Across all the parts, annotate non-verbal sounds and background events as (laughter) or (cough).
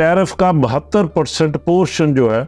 Tariff का बहत्तर percent portion जो है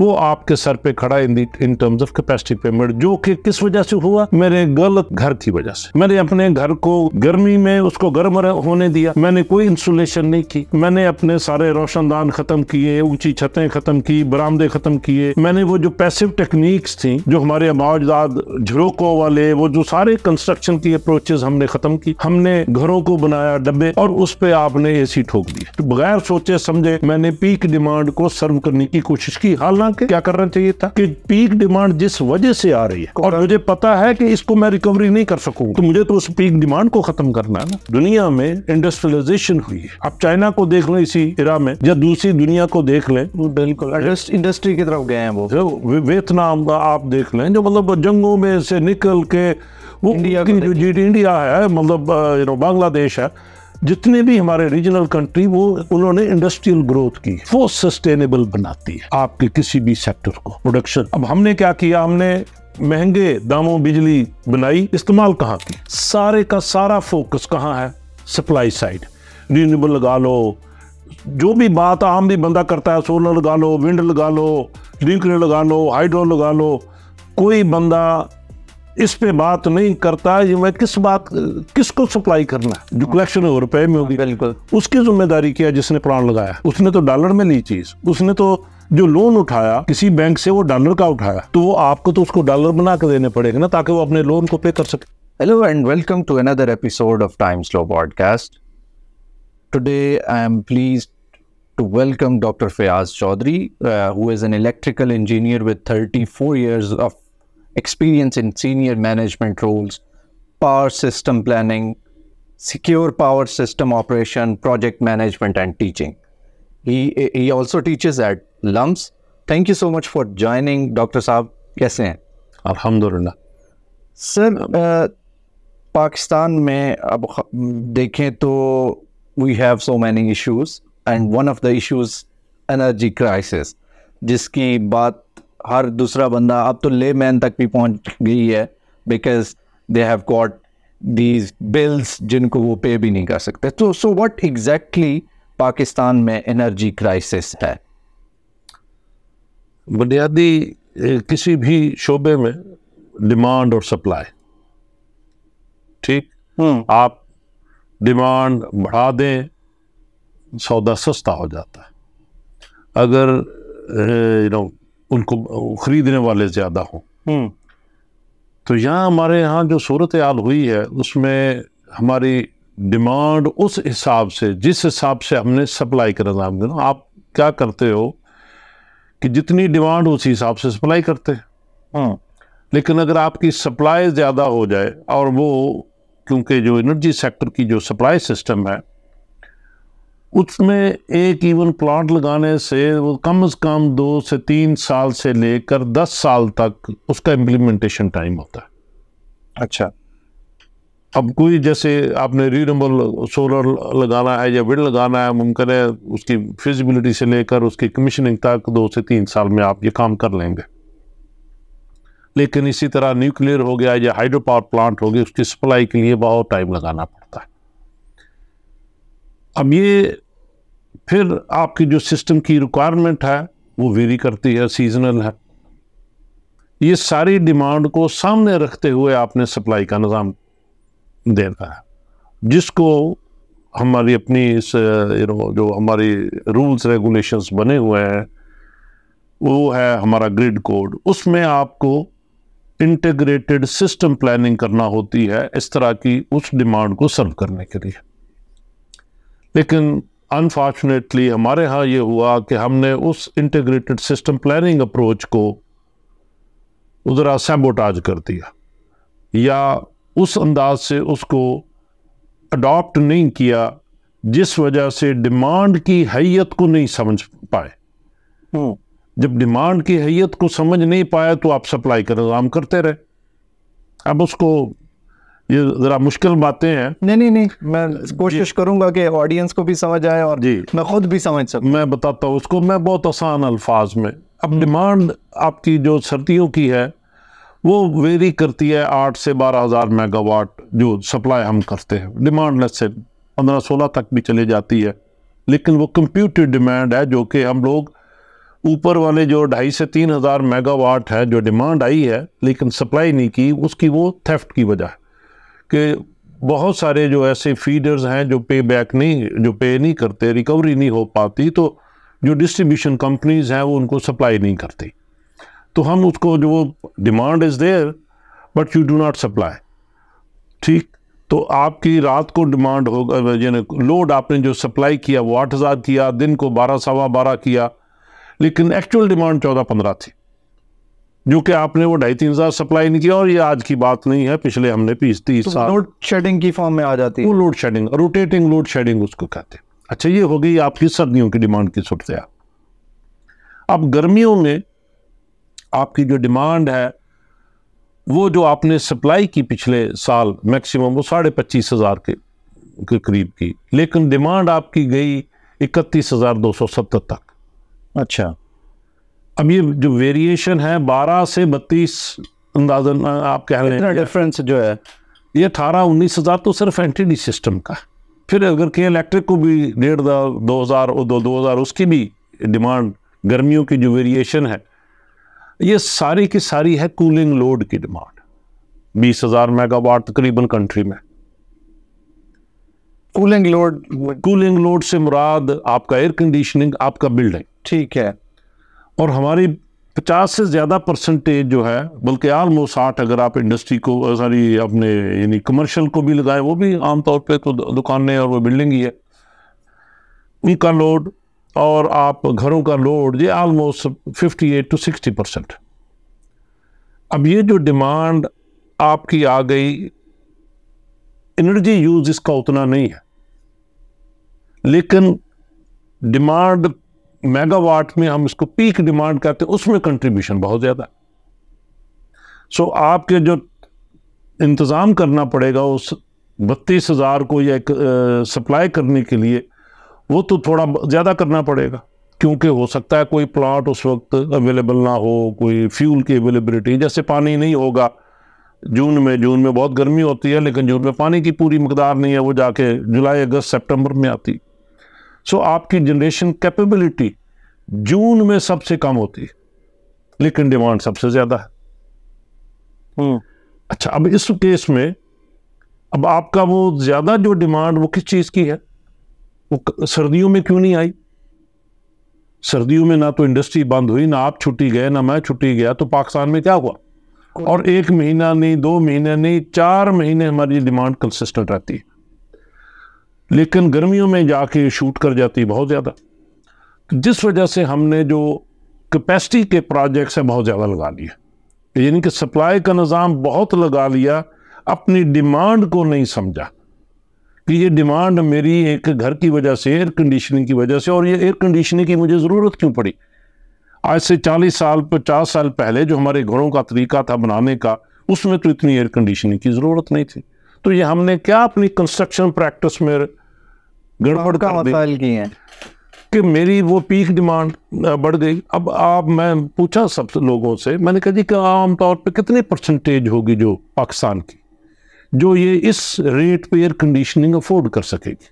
वो आपके सर पे खड़ा in the in terms of capacity payment जो कि किस वजह से हुआ मेरे गलत घर की वजह से मैंने अपने घर को गर्मी में उसको गर्म होने दिया मैंने कोई इंसुलेशन नहीं की मैंने अपने सारे रोशनदान खत्म किए ऊंची छतें खत्म की बरामदे खत्म किए मैंने वो जो पैसिव टेक्निक्स थी जो हमारे मौजदाद झरोको वाले वो जो सारे कंस्ट्रक्शन की अप्रोचेज हमने खत्म की हमने घरों को बनाया डब्बे और उस पर आपने ए ठोक दी तो बगैर सोचे समझे मैंने पीक डिमांड को सर्व करने की कोशिश की हालांकि करना कि क्या करना चाहिए था कि पीक डिमांड जिस वजह से आ रही है और मुझे पता है कि इसको मैं रिकवरी नहीं कर सकूँ तो मुझे तो उस पीक डिमांड को खत्म करना है ना दुनिया में इंडस्ट्रियलाइजेशन हुई है आप चाइना को देख लें इसी इरा में या दूसरी दुनिया को देख लें बिल्कुल इंडस्ट्री की तरफ गए हैं वो वियतनाम आप देख लें जो मतलब जंगों में से निकल के वो इंडिया, इंडिया है मतलब बांग्लादेश है जितने भी हमारे रीजनल कंट्री वो उन्होंने इंडस्ट्रियल ग्रोथ की वो सस्टेनेबल बनाती है आपके किसी भी सेक्टर को प्रोडक्शन अब हमने क्या किया हमने महंगे दामों बिजली बनाई इस्तेमाल कहाँ की सारे का सारा फोकस कहाँ है सप्लाई साइड रीनबल लगा लो जो भी बात आम भी बंदा करता है सोलर लगा लो विंड लगा लो न्यूक्लियर लगा लो हाइड्रो लगा लो कोई बंदा इस पे बात नहीं करता ये मैं किस बात किसको सप्लाई करना है जो कलेक्शन हो रुपए में होगी बिल्कुल उसकी जिम्मेदारी किया जिसने प्लान लगाया उसने तो डॉलर में ली चीज उसने तो जो लोन उठाया किसी बैंक से वो डॉलर का उठाया तो वो आपको तो उसको डॉलर बना के देने पड़ेगा ना ताकि वो अपने लोन को पे कर सके hello and welcome to another episode of time slow podcast today I am please to welcome doctor Fayyaz Chaudhry who is an electrical engineer with with 34 years of experience in senior management roles, power system planning, secure power system operation, project management, and teaching. He, he also teaches at LUMS. Thank you so much for joining, Dr. Saab. कैसे हैं अल्हम्दुलिल्लाह sir Pakistan में अब देखें तो we have so many issues and one of the issues energy crisis जिसकी बात हर दूसरा बंदा अब तो ले मैन तक भी पहुंच गई है because they have got these bills जिनको वो पे भी नहीं कर सकते तो सो वट एग्जैक्टली पाकिस्तान में एनर्जी क्राइसिस है बुनियादी किसी भी शोबे में डिमांड और सप्लाई ठीक हम्म। आप डिमांड बढ़ा दें सौदा सस्ता हो जाता है अगर यू नो उनको खरीदने वाले ज़्यादा हों हम्म। तो यहाँ हमारे यहाँ जो सूरत हाल हुई है उसमें हमारी डिमांड उस हिसाब से जिस हिसाब से हमने सप्लाई करा था देना आप क्या करते हो कि जितनी डिमांड उसी हिसाब से सप्लाई करते हैं हम्म। लेकिन अगर आपकी सप्लाई ज़्यादा हो जाए और वो क्योंकि जो एनर्जी सेक्टर की जो सप्लाई सिस्टम है उसमें एक इवन प्लांट लगाने से वो कम से कम दो से तीन साल से लेकर दस साल तक उसका इम्प्लीमेंटेशन टाइम होता है अच्छा अब कोई जैसे आपने रीनबल सोलर लगाना है या विड लगाना है मुमकिन है उसकी फिजिबिलिटी से लेकर उसकी कमीशनिंग तक दो से तीन साल में आप ये काम कर लेंगे लेकिन इसी तरह न्यूक्लियर हो गया या हाइड्रो पावर प्लांट हो गया उसकी सप्लाई के लिए बहुत टाइम लगाना पड़ता है अब ये फिर आपकी जो सिस्टम की रिक्वायरमेंट है वो वेरी करती है सीजनल है ये सारी डिमांड को सामने रखते हुए आपने सप्लाई का निज़ाम देना है जिसको हमारी अपनी इस यू नो जो हमारी रूल्स रेगुलेशंस बने हुए हैं वो है हमारा ग्रिड कोड उसमें आपको इंटीग्रेटेड सिस्टम प्लानिंग करना होती है इस तरह की उस डिमांड को सर्व करने के लिए लेकिन अनफॉर्चुनेटली हमारे यहाँ ये हुआ कि हमने उस इंटीग्रेटेड सिस्टम प्लानिंग अप्रोच को उधर सैबोटाज कर दिया या उस अंदाज से उसको अडॉप्ट नहीं किया जिस वजह से डिमांड की हैत को नहीं समझ पाए हम्म। जब डिमांड की हैत को समझ नहीं पाया तो आप सप्लाई का इंतजाम करते रहे अब उसको ये ज़रा मुश्किल बातें हैं नहीं नहीं नहीं मैं कोशिश करूँगा कि ऑडियंस को भी समझ आए और जी मैं खुद भी समझ सकूं मैं बताता हूँ उसको मैं बहुत आसान अल्फाज में अब डिमांड हम्म। आपकी जो सर्दियों की है वो वेरी करती है आठ से बारह हज़ार मेगावाट जो सप्लाई हम करते हैं डिमांड लेस से पंद्रह सोलह तक भी चली जाती है लेकिन वो कंप्यूटेड डिमांड है जो कि हम लोग ऊपर वाले जो ढाई से तीन हज़ार मेगावाट है जो डिमांड आई है लेकिन सप्लाई नहीं की उसकी वो थेफ्ट की वजह है कि बहुत सारे जो ऐसे फीडर्स हैं जो पे बैक नहीं जो पे नहीं करते रिकवरी नहीं हो पाती तो जो डिस्ट्रीब्यूशन कंपनीज हैं वो उनको सप्लाई नहीं करती तो हम उसको जो demand is there but you do not supply ठीक तो आपकी रात को डिमांड होगा यानी लोड आपने जो सप्लाई किया वो आठ हज़ार किया दिन को बारह सवा बारह किया लेकिन एक्चुअल डिमांड चौदह पंद्रह थी जो कि आपने वो ढाई तीन हज़ार सप्लाई नहीं किया और ये आज की बात नहीं है पिछले हमने बीस तीस तो साल लोड शेडिंग की फॉर्म में आ जाती है वो load shedding rotating load shedding उसको कहते हैं अच्छा ये हो गई आपकी सर्दियों की डिमांड की सूरत अब गर्मियों में आपकी जो डिमांड है वो जो आपने सप्लाई की पिछले साल मैक्सिमम वो साढ़े पच्चीस हज़ार के करीब की लेकिन डिमांड आपकी गई इकतीस हज़ार दो सौ सत्तर तक अच्छा अब ये जो वेरिएशन है 12 से 32 अंदाजन आप कह रहे हैं डिफरेंस जो है ये अठारह उन्नीस हज़ार तो सिर्फ डी सिस्टम का फिर अगर कहीं इलेक्ट्रिक को भी डेढ़ दो हज़ार दो दो हज़ार उसकी भी डिमांड गर्मियों की जो वेरिएशन है ये सारी की सारी है कूलिंग लोड की डिमांड बीस हज़ार मेगावाट तकरीबन कंट्री में कूलिंग लोड कूलिंग लोड से मुराद आपका एयर कंडीशनिंग आपका बिल्डिंग ठीक है और हमारी 50 से ज़्यादा परसेंटेज जो है बल्कि आलमोस्ट साठ अगर आप इंडस्ट्री को सॉरी अपने यानी कमर्शियल को भी लगाए वो भी आमतौर पर पे तो दुकानें और वो बिल्डिंग ही है उनका लोड और आप घरों का लोड ये आलमोस्ट 58 टू 60 परसेंट अब ये जो डिमांड आपकी आ गई एनर्जी यूज़ इसका उतना नहीं है लेकिन डिमांड मेगावाट में हम इसको पीक डिमांड करते हैं उसमें कंट्रीब्यूशन बहुत ज़्यादा है सो so, आपके जो इंतज़ाम करना पड़ेगा उस बत्तीस हज़ार को या एक सप्लाई करने के लिए वो तो थोड़ा ज़्यादा करना पड़ेगा क्योंकि हो सकता है कोई प्लाट उस वक्त अवेलेबल ना हो कोई फ्यूल की अवेलेबिलिटी जैसे पानी नहीं होगा जून में जून में बहुत गर्मी होती है लेकिन जून में पानी की पूरी मकदार नहीं है वो जाके जुलाई अगस्त सेप्टेम्बर में आती सो आपकी जनरेशन कैपेबिलिटी जून में सबसे कम होती है लेकिन डिमांड सबसे ज़्यादा है हम्म। अच्छा अब इस केस में अब आपका वो ज़्यादा जो डिमांड वो किस चीज़ की है वो सर्दियों में क्यों नहीं आई सर्दियों में ना तो इंडस्ट्री बंद हुई ना आप छुट्टी गए ना मैं छुट्टी गया तो पाकिस्तान में क्या हुआ और एक महीना नहीं दो महीने नहीं चार महीने हमारी डिमांड कंसिस्टेंट रहती है लेकिन गर्मियों में जाके शूट कर जाती बहुत ज़्यादा जिस वजह से हमने जो कैपेसिटी के प्रोजेक्ट्स हैं बहुत ज़्यादा लगा लिए यानी कि सप्लाई का निज़ाम बहुत लगा लिया अपनी डिमांड को नहीं समझा कि ये डिमांड मेरी एक घर की वजह से एयर कंडीशनिंग की वजह से और ये एयर कंडीशनिंग की मुझे ज़रूरत क्यों पड़ी आज से 40 साल 50 साल पहले जो हमारे घरों का तरीका था बनाने का उसमें तो इतनी एयर कंडीशनिंग की ज़रूरत नहीं थी तो ये हमने क्या अपनी कंस्ट्रक्शन प्रैक्टिस में गड़बड़ का मसाइल की है कि मेरी वो पीक डिमांड बढ़ गई अब आप मैं पूछा सब लोगों से मैंने कहा जी कि आमतौर पर कितने परसेंटेज होगी जो पाकिस्तान की जो ये इस रेट पे एयर कंडीशनिंग अफोर्ड कर सकेगी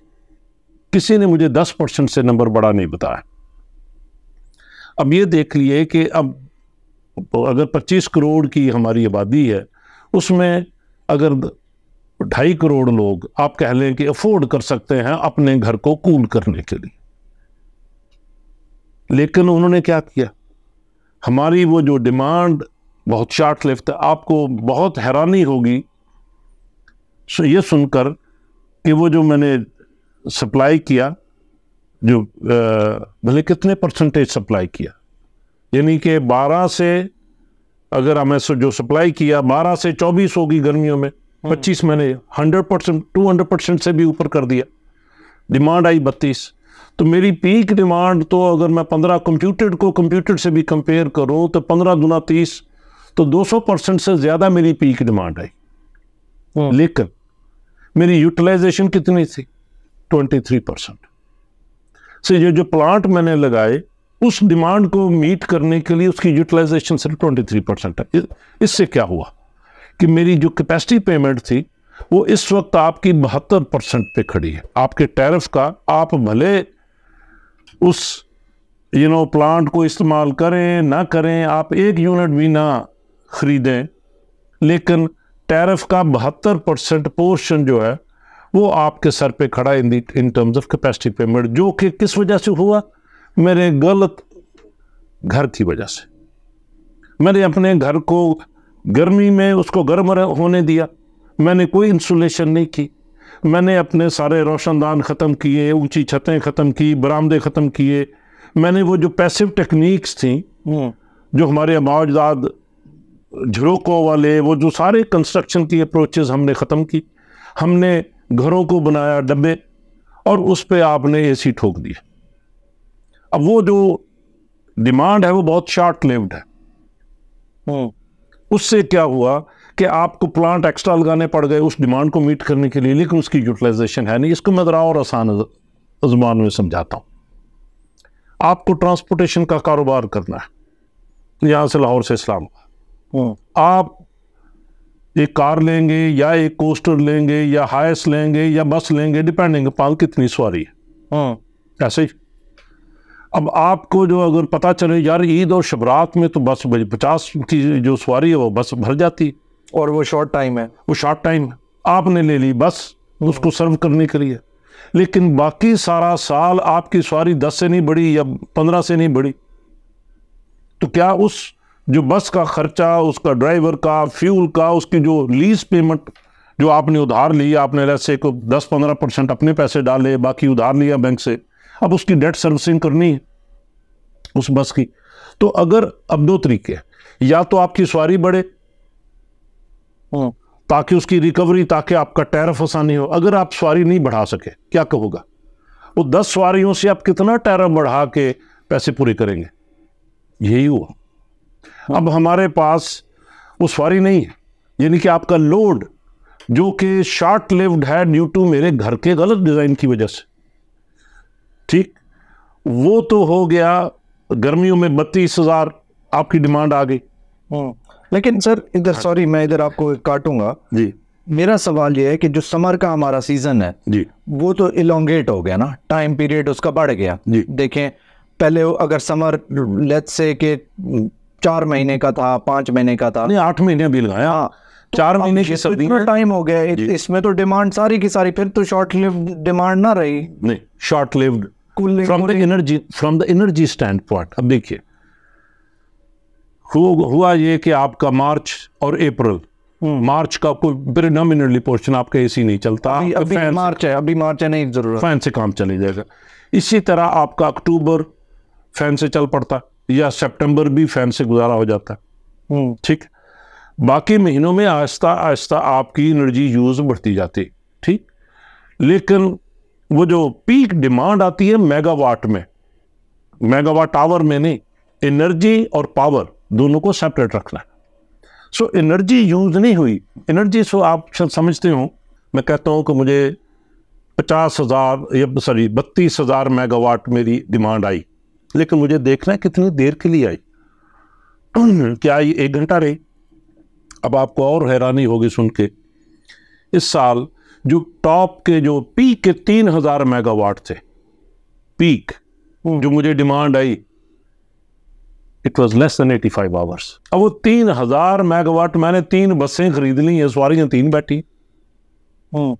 किसी ने मुझे दस परसेंट से नंबर बड़ा नहीं बताया अब ये देख लिए कि अब अगर पच्चीस करोड़ की हमारी आबादी है उसमें अगर ढाई करोड़ लोग आप कह लें कि अफोर्ड कर सकते हैं अपने घर को कूल करने के लिए लेकिन उन्होंने क्या किया हमारी वो जो डिमांड बहुत शार्ट लिफ्ट है आपको बहुत हैरानी होगी ये सुनकर कि वो जो मैंने सप्लाई किया जो भले कितने परसेंटेज सप्लाई किया यानी कि 12 से अगर हमें जो सप्लाई किया 12 से 24 होगी गर्मियों में पच्चीस मैंने hundred percent two hundred percent से भी ऊपर कर दिया डिमांड आई बत्तीस तो मेरी पीक डिमांड तो अगर मैं पंद्रह कंप्यूटेड को कंप्यूटेड से भी कंपेयर करूँ तो पंद्रह दुना तीस तो दो सौ परसेंट से ज़्यादा मेरी पीक डिमांड आई hmm. लेकिन मेरी यूटिलाइजेशन कितनी थी ट्वेंटी थ्री परसेंट से ये जो प्लांट मैंने लगाए उस डिमांड को मीट करने के लिए उसकी यूटिलाइजेशन सिर्फ ट्वेंटी थ्री परसेंट है इससे क्या हुआ कि मेरी जो कैपेसिटी पेमेंट थी वो इस वक्त आपकी बहत्तर परसेंट पे खड़ी है आपके टैरिफ का आप भले उस यू नो प्लांट को इस्तेमाल करें ना करें आप एक यूनिट भी ना ख़रीदें लेकिन टैरिफ का बहत्तर परसेंट पोर्शन जो है वो आपके सर पे खड़ा in the in terms of capacity payment जो कि किस वजह से हुआ मेरे गलत घर की वजह से मैंने अपने घर को गर्मी में उसको गर्म होने दिया मैंने कोई इंसुलेशन नहीं की मैंने अपने सारे रोशनदान ख़त्म किए ऊंची छतें ख़त्म की बरामदे ख़त्म किए मैंने वो जो पैसिव टेक्निक्स थी हम्म। जो हमारे मावजदाद झरोकों वाले वो जो सारे कंस्ट्रक्शन की अप्रोचेज हमने ख़त्म की हमने घरों को बनाया डब्बे और उस पर आपने सी ठोक दिया अब वो जो डिमांड है वो बहुत शॉर्ट लिव्ड है हम्म। उससे क्या हुआ कि आपको प्लांट एक्स्ट्रा लगाने पड़ गए उस डिमांड को मीट करने के लिए लेकिन उसकी यूटिलाइजेशन है नहीं इसको मैं ज़रा और आसान जुबान में समझाता हूँ आपको ट्रांसपोर्टेशन का कारोबार करना है यहाँ से लाहौर से इस्लाम हम्म। आप एक कार लेंगे या एक कोस्टर लेंगे या हाइस लेंगे या बस लेंगे डिपेंडिंग पाल कितनी सवारी है हम्म। ऐसे ही अब आपको जो अगर पता चले यार ईद और शबरात में तो बस पचास की जो सवारी है वो बस भर जाती और वो शॉर्ट टाइम है वो शॉर्ट टाइम आपने ले ली बस उसको सर्व करने के लिए लेकिन बाकी सारा साल आपकी सवारी दस से नहीं बढ़ी या पंद्रह से नहीं बढ़ी तो क्या उस जो बस का खर्चा उसका ड्राइवर का फ्यूल का उसकी जो लीज पेमेंट जो आपने उधार ली आपने से को दस पंद्रह परसेंट अपने पैसे डाले बाकी उधार लिया बैंक से अब उसकी डेट सर्विसिंग करनी है उस बस की तो अगर अब दो तरीके या तो आपकी सवारी बढ़े हम्म, ताकि उसकी रिकवरी ताकि आपका टैरफ आसानी हो अगर आप सवारी नहीं बढ़ा सके क्या कहोगा वो दस सवारियों से आप कितना टैरफ बढ़ा के पैसे पूरे करेंगे यही हुआ हाँ। अब हमारे पास वो सवारी नहीं है यानी कि आपका लोड जो कि शॉर्ट लिव्ड है ड्यू टू मेरे घर के गलत डिज़ाइन की वजह से ठीक वो तो हो गया गर्मियों में बत्तीस हजार आपकी डिमांड आ गई हम्म। लेकिन सर इधर हाँ। सॉरी मैं इधर आपको काटूंगा जी मेरा सवाल ये है कि जो समर का हमारा सीजन है जी वो तो इलोंगेट हो गया ना टाइम पीरियड उसका बढ़ गया जी देखें पहले अगर समर लेट्स से के चार महीने का था पांच महीने का था नहीं आठ महीने भी लगाया हाँ तो चार महीने की सर्दी में टाइम हो गया इसमें तो डिमांड सारी की सारी फिर तो शॉर्ट लिव डिमांड ना रही नहीं short lived cooling from the energy from the energy standpoint अब देखिए हुआ ये कि आपका मार्च और अप्रैल हम्म। मार्च का कोई प्रिडोमिनेटली पोर्शन आपका एसी नहीं चलता अभी, अभी मार्च है अभी मार्च है नहीं जरूर फैन से काम चले जाएगा इसी तरह आपका अक्टूबर फैन से चल पड़ता या सितंबर भी फैन से गुजारा हो जाता है हम्म। ठीक बाकी महीनों में आहिस्ता आहिस्ता आपकी एनर्जी यूज बढ़ती जाती ठीक लेकिन वो जो पीक डिमांड आती है मेगावाट में मेगावाट आवर में नहीं एनर्जी और पावर दोनों को सेपरेट रखना है सो एनर्जी यूज नहीं हुई एनर्जी सो आप समझते हो मैं कहता हूँ कि मुझे पचास हज़ार या सॉरी बत्तीस हज़ार मेगावाट मेरी डिमांड आई लेकिन मुझे देखना है कितनी देर के लिए आई (clears throat) क्या ये एक घंटा रही अब आपको और हैरानी होगी सुन के इस साल जो टॉप के जो पीक के तीन हजार मेगावाट थे पीक हम्म। जो मुझे डिमांड आई it was less than eighty five hours अब वो तीन हजार मेगावाट मैंने तीन बसें खरीद ली हैं सवारियाँ तीन बैठी हम्म।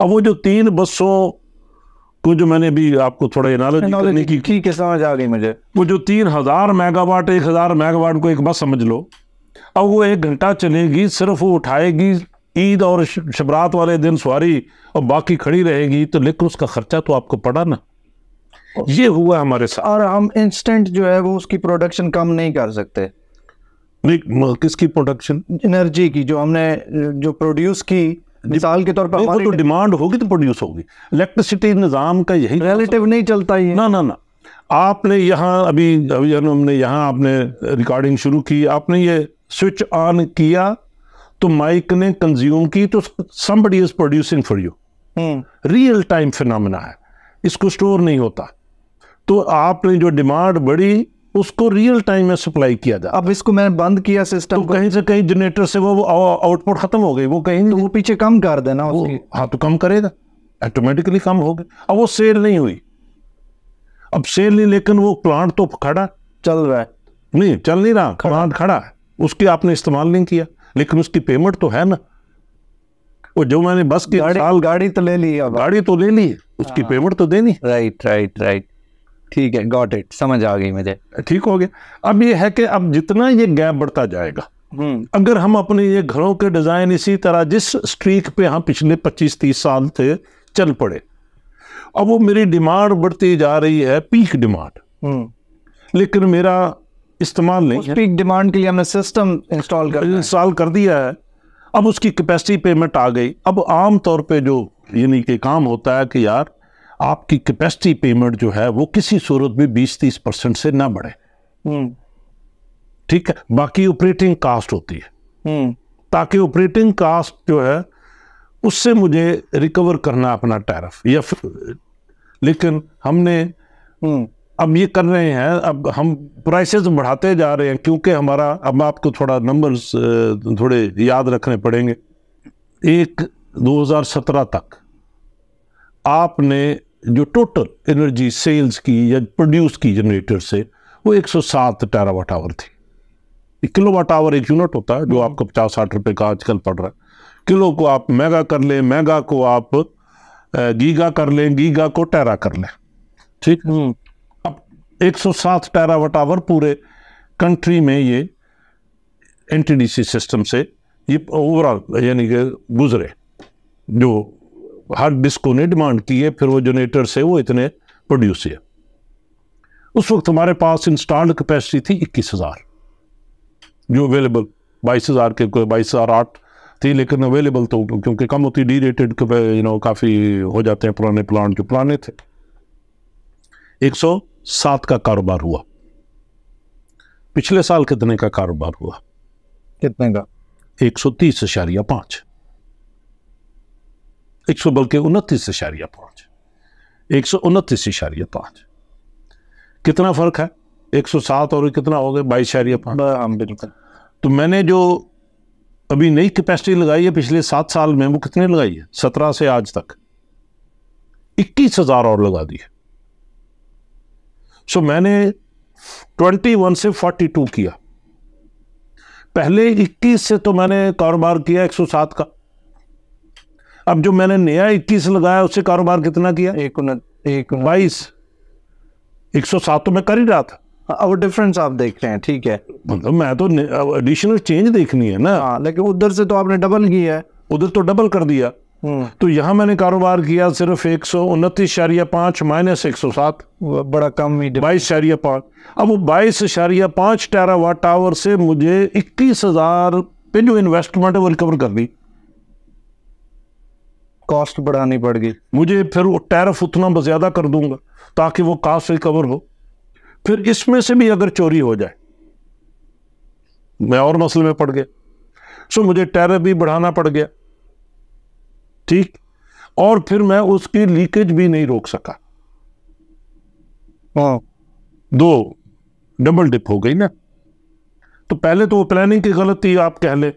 अब वो जो तीन बसों को जो मैंने अभी आपको थोड़ा एनालॉजी करने की ठीक है समझ आ गई मुझे वो जो तीन हजार मेगावाट एक हजार मेगावाट को एक बस समझ लो अब वो एक घंटा चलेगी सिर्फ वो उठाएगी ईद और शबरात वाले दिन सवारी और बाकी खड़ी रहेगी तो लेकिन उसका खर्चा तो आपको पड़ा ना ये हुआ हमारे साथ और हम इंस्टेंट जो है वो उसकी प्रोडक्शन कम नहीं कर सकते नहीं किसकी प्रोडक्शन एनर्जी की जो हमने जो प्रोड्यूस की मिसाल के तौर पर तो हमारी तो डिमांड होगी तो प्रोड्यूस होगी इलेक्ट्रिसिटी निज़ाम का यही रिलेटिव नहीं चलता ही ना ना ना आपने यहाँ अभी अभी हमने यहाँ आपने रिकॉर्डिंग शुरू की आपने ये स्विच ऑन किया तो माइक ने कंज्यूम की तो somebody is producing for you real time phenomena है इसको स्टोर नहीं होता तो आपने जो डिमांड बढ़ी उसको रियल टाइम में सप्लाई किया जाए अब इसको मैंने बंद किया सिस्टम तो कहीं से कहीं जनरेटर से वो आउटपुट खत्म हो गई वो कहीं तो वो पीछे कम कर देना हाँ तो कम करेगा ऑटोमेटिकली कम हो गए अब वो सेल नहीं हुई अब सेल नहीं लेकिन वो प्लांट तो खड़ा चल रहा है नहीं चल नहीं रहा प्लांट खड़ा है उसके आपने इस्तेमाल नहीं किया लेकिन उसकी पेमेंट तो है ना वो जो मैंने बस की गाड़ी, साल गाड़ी तो ले ली गाड़ी तो ले ली उसकी पेमेंट हाँ। तो देनी राइट राइट राइट ठीक है गॉट इट समझ आ गई मुझे ठीक हो गया अब ये है कि अब जितना ये गैप बढ़ता जाएगा हम्म। अगर हम अपने ये घरों के डिज़ाइन इसी तरह जिस स्ट्रीक पे हम पिछले 25-30 साल थे चल पड़े अब वो मेरी डिमांड बढ़ती जा रही है पीक डिमांड हम्म। लेकिन मेरा इस्तेमाल नहीं है पीक डिमांड के लिए हमने सिस्टम इंस्टॉल कर इंस्टॉल कर दिया है अब उसकी कैपेसिटी पेमेंट आ गई अब आम तौर पे जो यानी कि काम होता है कि यार आपकी कैपेसिटी पेमेंट जो है वो किसी सूरत में बीस तीस परसेंट से ना बढ़े हम्म। ठीक है बाकी ऑपरेटिंग कास्ट होती है हम्म। ताकि ऑपरेटिंग कास्ट जो है उससे मुझे रिकवर करना अपना टैरफ या लेकिन हमने हम्म। अब ये कर रहे हैं अब हम प्राइसेस बढ़ाते जा रहे हैं क्योंकि हमारा अब आपको थोड़ा नंबर्स थोड़े याद रखने पड़ेंगे एक 2017 तक आपने जो टोटल एनर्जी सेल्स की या प्रोड्यूस की जनरेटर से वो 107 टेरावाट आवर थी किलो वाट आवर एक यूनिट होता है जो हम्म। आपको पचास साठ रुपये का आजकल पड़ रहा है किलो को आप मेगा कर लें मेगा को आप गीगा कर लें गीगा को टेरा कर लें ठीक हम्म। 107 टेरावट आवर पूरे कंट्री में ये एनटीडीसी सिस्टम से ये ओवरऑल यानी कि गुजरे जो हर डिस्को ने डिमांड की है फिर वो जनरेटर से वो इतने प्रोड्यूस है उस वक्त हमारे पास इंस्टॉल्ड कैपेसिटी थी इक्कीस हज़ार जो अवेलेबल बाईस हज़ार के बाईस हज़ार आठ थी लेकिन अवेलेबल तो क्योंकि कम होती डी रेटेड यू नो काफ़ी हो जाते हैं पुराने प्लांट जो पुराने थे एक सौ सात का कारोबार हुआ पिछले साल कितने का कारोबार हुआ कितने का एक सौ तीस इशारिया पांच एक सौ बल्कि उनतीस इशारिया पांच एक सौ उनतीस इशारिया पांच कितना फर्क है एक सौ सात और कितना हो गया बाईस इशारिया पांच हाँ, हाँ, बिल्कुल तो मैंने जो अभी नई कैपेसिटी लगाई है पिछले सात साल में वो कितने लगाई है सत्रह से आज तक इक्कीस हज़ार और लगा दी है सो मैंने 21 से 42 किया पहले 21 से तो मैंने कारोबार किया 107 का अब जो मैंने नया 21 लगाया उससे कारोबार कितना किया एक बाईस एक सौ सात तो मैं कर ही रहा था हाँ, अब डिफरेंस आप देख रहे हैं ठीक है मतलब मैं तो एडिशनल चेंज देखनी है ना आ, हाँ, लेकिन उधर से तो आपने डबल किया है उधर तो डबल कर दिया हम्म। तो यहाँ मैंने कारोबार किया सिर्फ एक सौ उनतीस शारिया पाँच माइनस एक सौ सात बड़ा कम ही बाईस शारिया पाँच अब वो बाईस शारिया पाँच टेरा वाट टावर से मुझे इक्कीस हज़ार पे जो इन्वेस्टमेंट है वो रिकवर कर दी कॉस्ट बढ़ानी पड़ गई मुझे फिर वो टैरफ उतना ज़्यादा कर दूंगा ताकि वो कास्ट रिकवर हो फिर इसमें से भी अगर चोरी हो जाए मैं और मसले में पड़ गया सो मुझे टैरफ भी बढ़ाना पड़ गया ठीक और फिर मैं उसकी लीकेज भी नहीं रोक सका हाँ। दो डबल डिप हो गई ना तो पहले तो वो प्लानिंग की गलत थी आप कह ले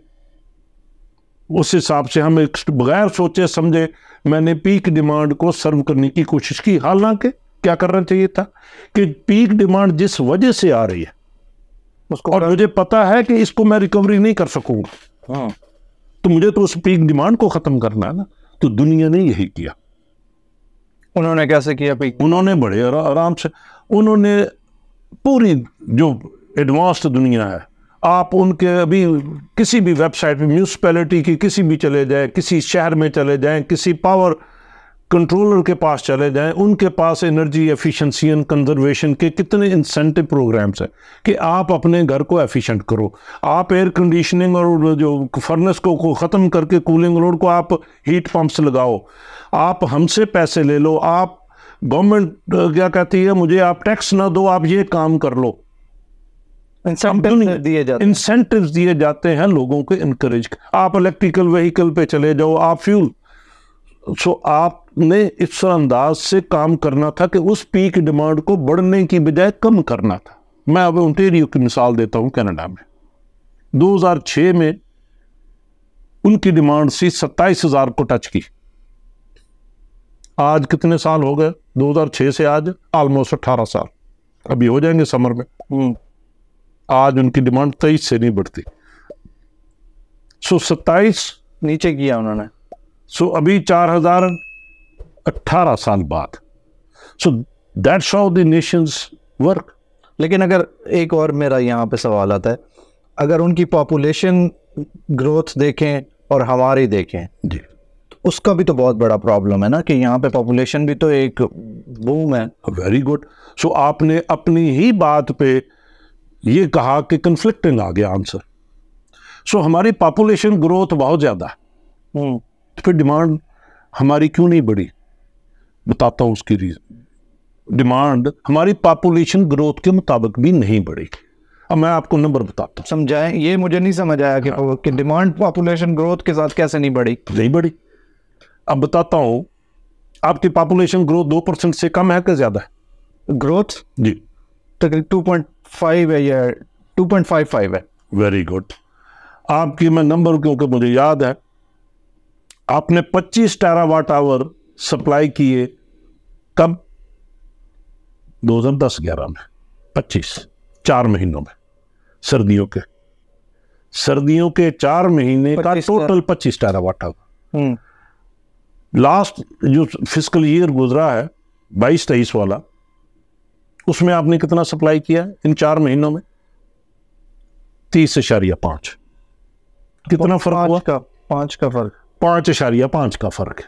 उस हिसाब से हम एक बगैर सोचे समझे मैंने पीक डिमांड को सर्व करने की कोशिश की हालांकि क्या करना चाहिए था कि पीक डिमांड जिस वजह से आ रही है उसको और मुझे पता है कि इसको मैं रिकवरी नहीं कर सकूंगा हाँ तो मुझे तो उस पीक डिमांड को ख़त्म करना है ना तो दुनिया ने यही किया उन्होंने कैसे किया भाई उन्होंने बड़े आराम से उन्होंने पूरी जो एडवांस्ड दुनिया है आप उनके अभी किसी भी वेबसाइट पे म्यूनसिपैलिटी की किसी भी चले जाए किसी शहर में चले जाए किसी पावर कंट्रोलर के पास चले जाएं उनके पास एनर्जी एफिशिएंसी एंड कंजर्वेशन के कितने इंसेंटिव प्रोग्राम्स हैं कि आप अपने घर को एफिशिएंट करो आप एयर कंडीशनिंग और जो फर्नेस को, को ख़त्म करके कूलिंग लोड को आप हीट पंप्स लगाओ आप हमसे पैसे ले लो आप गवर्नमेंट क्या कहती है मुझे आप टैक्स ना दो आप ये काम कर लो इंसेंटिव दिए जाते हैं लोगों को इनक्रेज आप इलेक्ट्रिकल व्हीकल पे चले जाओ आप फ्यूल सो आपने इस अंदाज से काम करना था कि उस पीक डिमांड को बढ़ने की बजाय कम करना था मैं अब ओंटेरियो की मिसाल देता हूँ कनाडा में 2006 में उनकी डिमांड सी सत्ताईस हज़ार को टच की आज कितने साल हो गए 2006 से आज ऑलमोस्ट अट्ठारह साल अभी हो जाएंगे समर में हम्म। आज उनकी डिमांड तेईस से नहीं बढ़ती सो सत्ताईस नीचे किया उन्होंने सो अभी चार हज़ार अट्ठारह साल बाद so that show the nations work लेकिन अगर एक और मेरा यहाँ पे सवाल आता है अगर उनकी पॉपुलेशन ग्रोथ देखें और हमारी देखें जी तो उसका भी तो बहुत बड़ा प्रॉब्लम है ना कि यहाँ पे पॉपुलेशन भी तो एक बूम है वेरी गुड सो आपने अपनी ही बात पे ये कहा कि कन्फ्लिक्टिंग आ गया आंसर सो so, हमारी पॉपुलेशन ग्रोथ बहुत ज़्यादा है हम्म। तो फिर डिमांड हमारी क्यों नहीं बढ़ी बताता हूँ उसकी रीज़न डिमांड हमारी पॉपुलेशन ग्रोथ के मुताबिक भी नहीं बढ़ी अब मैं आपको नंबर बताता हूँ समझाएं ये मुझे नहीं समझ आया कि, हाँ। कि डिमांड पॉपुलेशन ग्रोथ के साथ कैसे नहीं बढ़ी नहीं बढ़ी अब बताता हूँ आपकी पॉपुलेशन ग्रोथ दो परसेंट से कम है कि ज़्यादा है ग्रोथ जी तक टू पॉइंट फाइव है या टू पॉइंट फाइव फाइव है वेरी गुड आपकी मैं नंबर क्योंकि मुझे याद है आपने 25 वाट आवर सप्लाई किए कब 2010-11 में 25 चार महीनों में सर्दियों के सर्दियों के चार महीने का total 25 watt hour last hmm. जो फिजिकल ईयर गुजरा है बाईस तेईस वाला उसमें आपने कितना सप्लाई किया इन चार महीनों में तीस इशारिया पांच कितना फर्क हुआ का पांच का फर्क पाँच इशारिया पाँच का फ़र्क है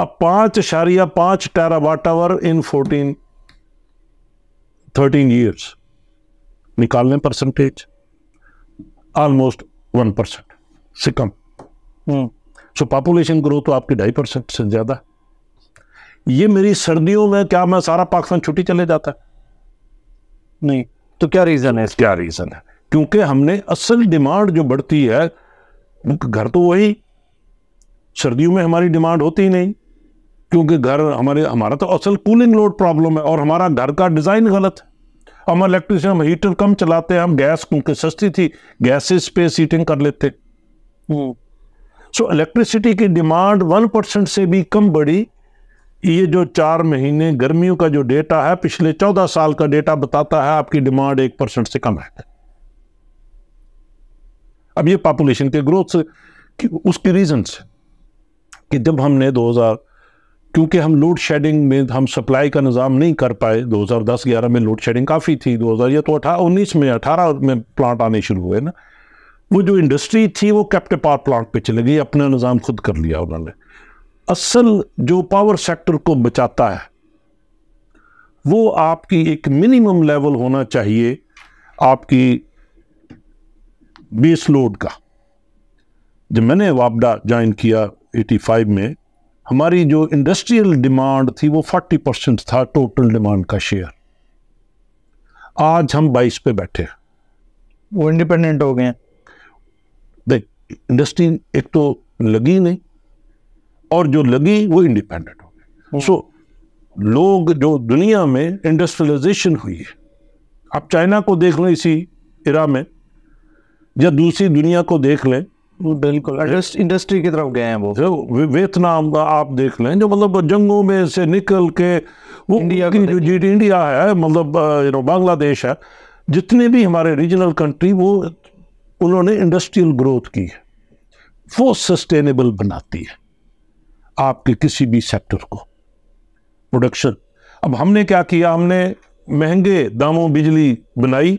अब पाँच इशारिया पाँच watt hour in fourteen thirteen years निकाल लें परसेंटेज ऑलमोस्ट वन परसेंट से कम सो पॉपुलेशन ग्रोथ तो आपकी ढाई परसेंट से ज़्यादा ये मेरी सर्दियों में क्या मैं सारा पाकिस्तान छुट्टी चले जाता नहीं तो क्या रीज़न है क्या रीज़न है क्योंकि हमने असल डिमांड जो बढ़ती है घर तो वही सर्दियों में हमारी डिमांड होती ही नहीं क्योंकि घर हमारे हमारा तो असल कूलिंग लोड प्रॉब्लम है और हमारा घर का डिज़ाइन गलत है हम इलेक्ट्रिशियन हम हीटर कम चलाते हैं हम गैस क्योंकि सस्ती थी गैसेस पे सीटिंग कर लेते सो हम्म। इलेक्ट्रिसिटी की डिमांड वन परसेंट से भी कम बढ़ी ये जो चार महीने गर्मियों का जो डेटा है पिछले चौदह साल का डेटा बताता है आपकी डिमांड एक परसेंट से कम है अब ये पॉपुलेशन के ग्रोथ से उसके रीजन से कि जब हमने 2000 क्योंकि हम लोड शेडिंग में हम सप्लाई का निज़ाम नहीं कर पाए 2010-11 में लोड शेडिंग काफ़ी थी 2000 या तो अठारह उन्नीस में अठारह में प्लांट आने शुरू हुए ना वो जो इंडस्ट्री थी वो कैप्टे पावर प्लांट पे चली गई अपना निज़ाम खुद कर लिया उन्होंने असल जो पावर सेक्टर को बचाता है वो आपकी एक मिनिमम लेवल होना चाहिए आपकी बेस लोड का जब मैंने वापडा ज्वाइन किया 1985 में हमारी जो इंडस्ट्रियल डिमांड थी वो 40 परसेंट था टोटल डिमांड का शेयर आज हम 22 पे बैठे वो इंडिपेंडेंट हो गए हैं देख इंडस्ट्री एक तो लगी नहीं और जो लगी वो इंडिपेंडेंट हो गई सो so, लोग जो दुनिया में इंडस्ट्रियलाइजेशन हुई है आप चाइना को देख लें इसी इरा में या दूसरी दुनिया को देख लें बिल्कुल इंडस्ट्री की तरफ गए हैं वो वियतनाम का आप देख लें जो मतलब जंगों में से निकल के वो इंडिया की जो जी इंडिया है मतलब बांग्लादेश है जितने भी हमारे रीजनल कंट्री वो उन्होंने इंडस्ट्रियल ग्रोथ की है वो सस्टेनेबल बनाती है आपके किसी भी सेक्टर को प्रोडक्शन अब हमने क्या किया हमने महंगे दामों बिजली बनाई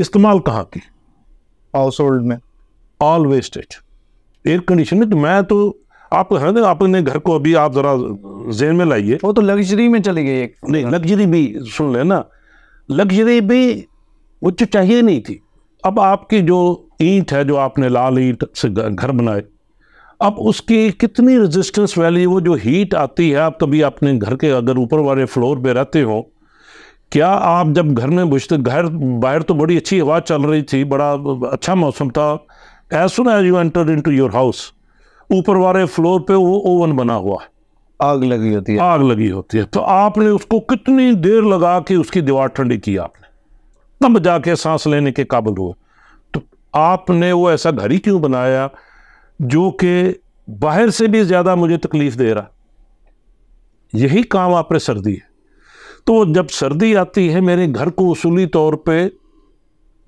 इस्तेमाल कहाँ की हाउस होल्ड में ऑल वेस्टेड एयर कंडीशन तो मैं तो आपको है ना अपने घर को अभी आप जरा जेन में लाइए वो तो लग्जरी में चली गई एक नहीं लग्जरी भी सुन लेना लग्जरी भी वो तो चाहिए नहीं थी अब आपकी जो ईंट है जो आपने लाल ईंट से घर बनाए अब उसकी कितनी रेजिस्टेंस वैल्यू वो जो हीट आती है आप कभी अपने घर के अगर ऊपर वाले फ्लोर पे रहते हो क्या आप जब घर में बुझते घर बाहर तो बड़ी अच्छी हवा चल रही थी बड़ा अच्छा मौसम था as soon as you enter into your house ऊपर वाले फ्लोर पे वो ओवन बना हुआ है आग लगी होती है आग लगी होती है तो आपने उसको कितनी देर लगा के उसकी दीवार ठंडी की आपने तब जाके सांस लेने के काबिल हुए तो आपने वो ऐसा घर ही क्यों बनाया जो कि बाहर से भी ज़्यादा मुझे तकलीफ़ दे रहा यही काम आपने सर्दी है तो जब सर्दी आती है मेरे घर को उसूली तौर पे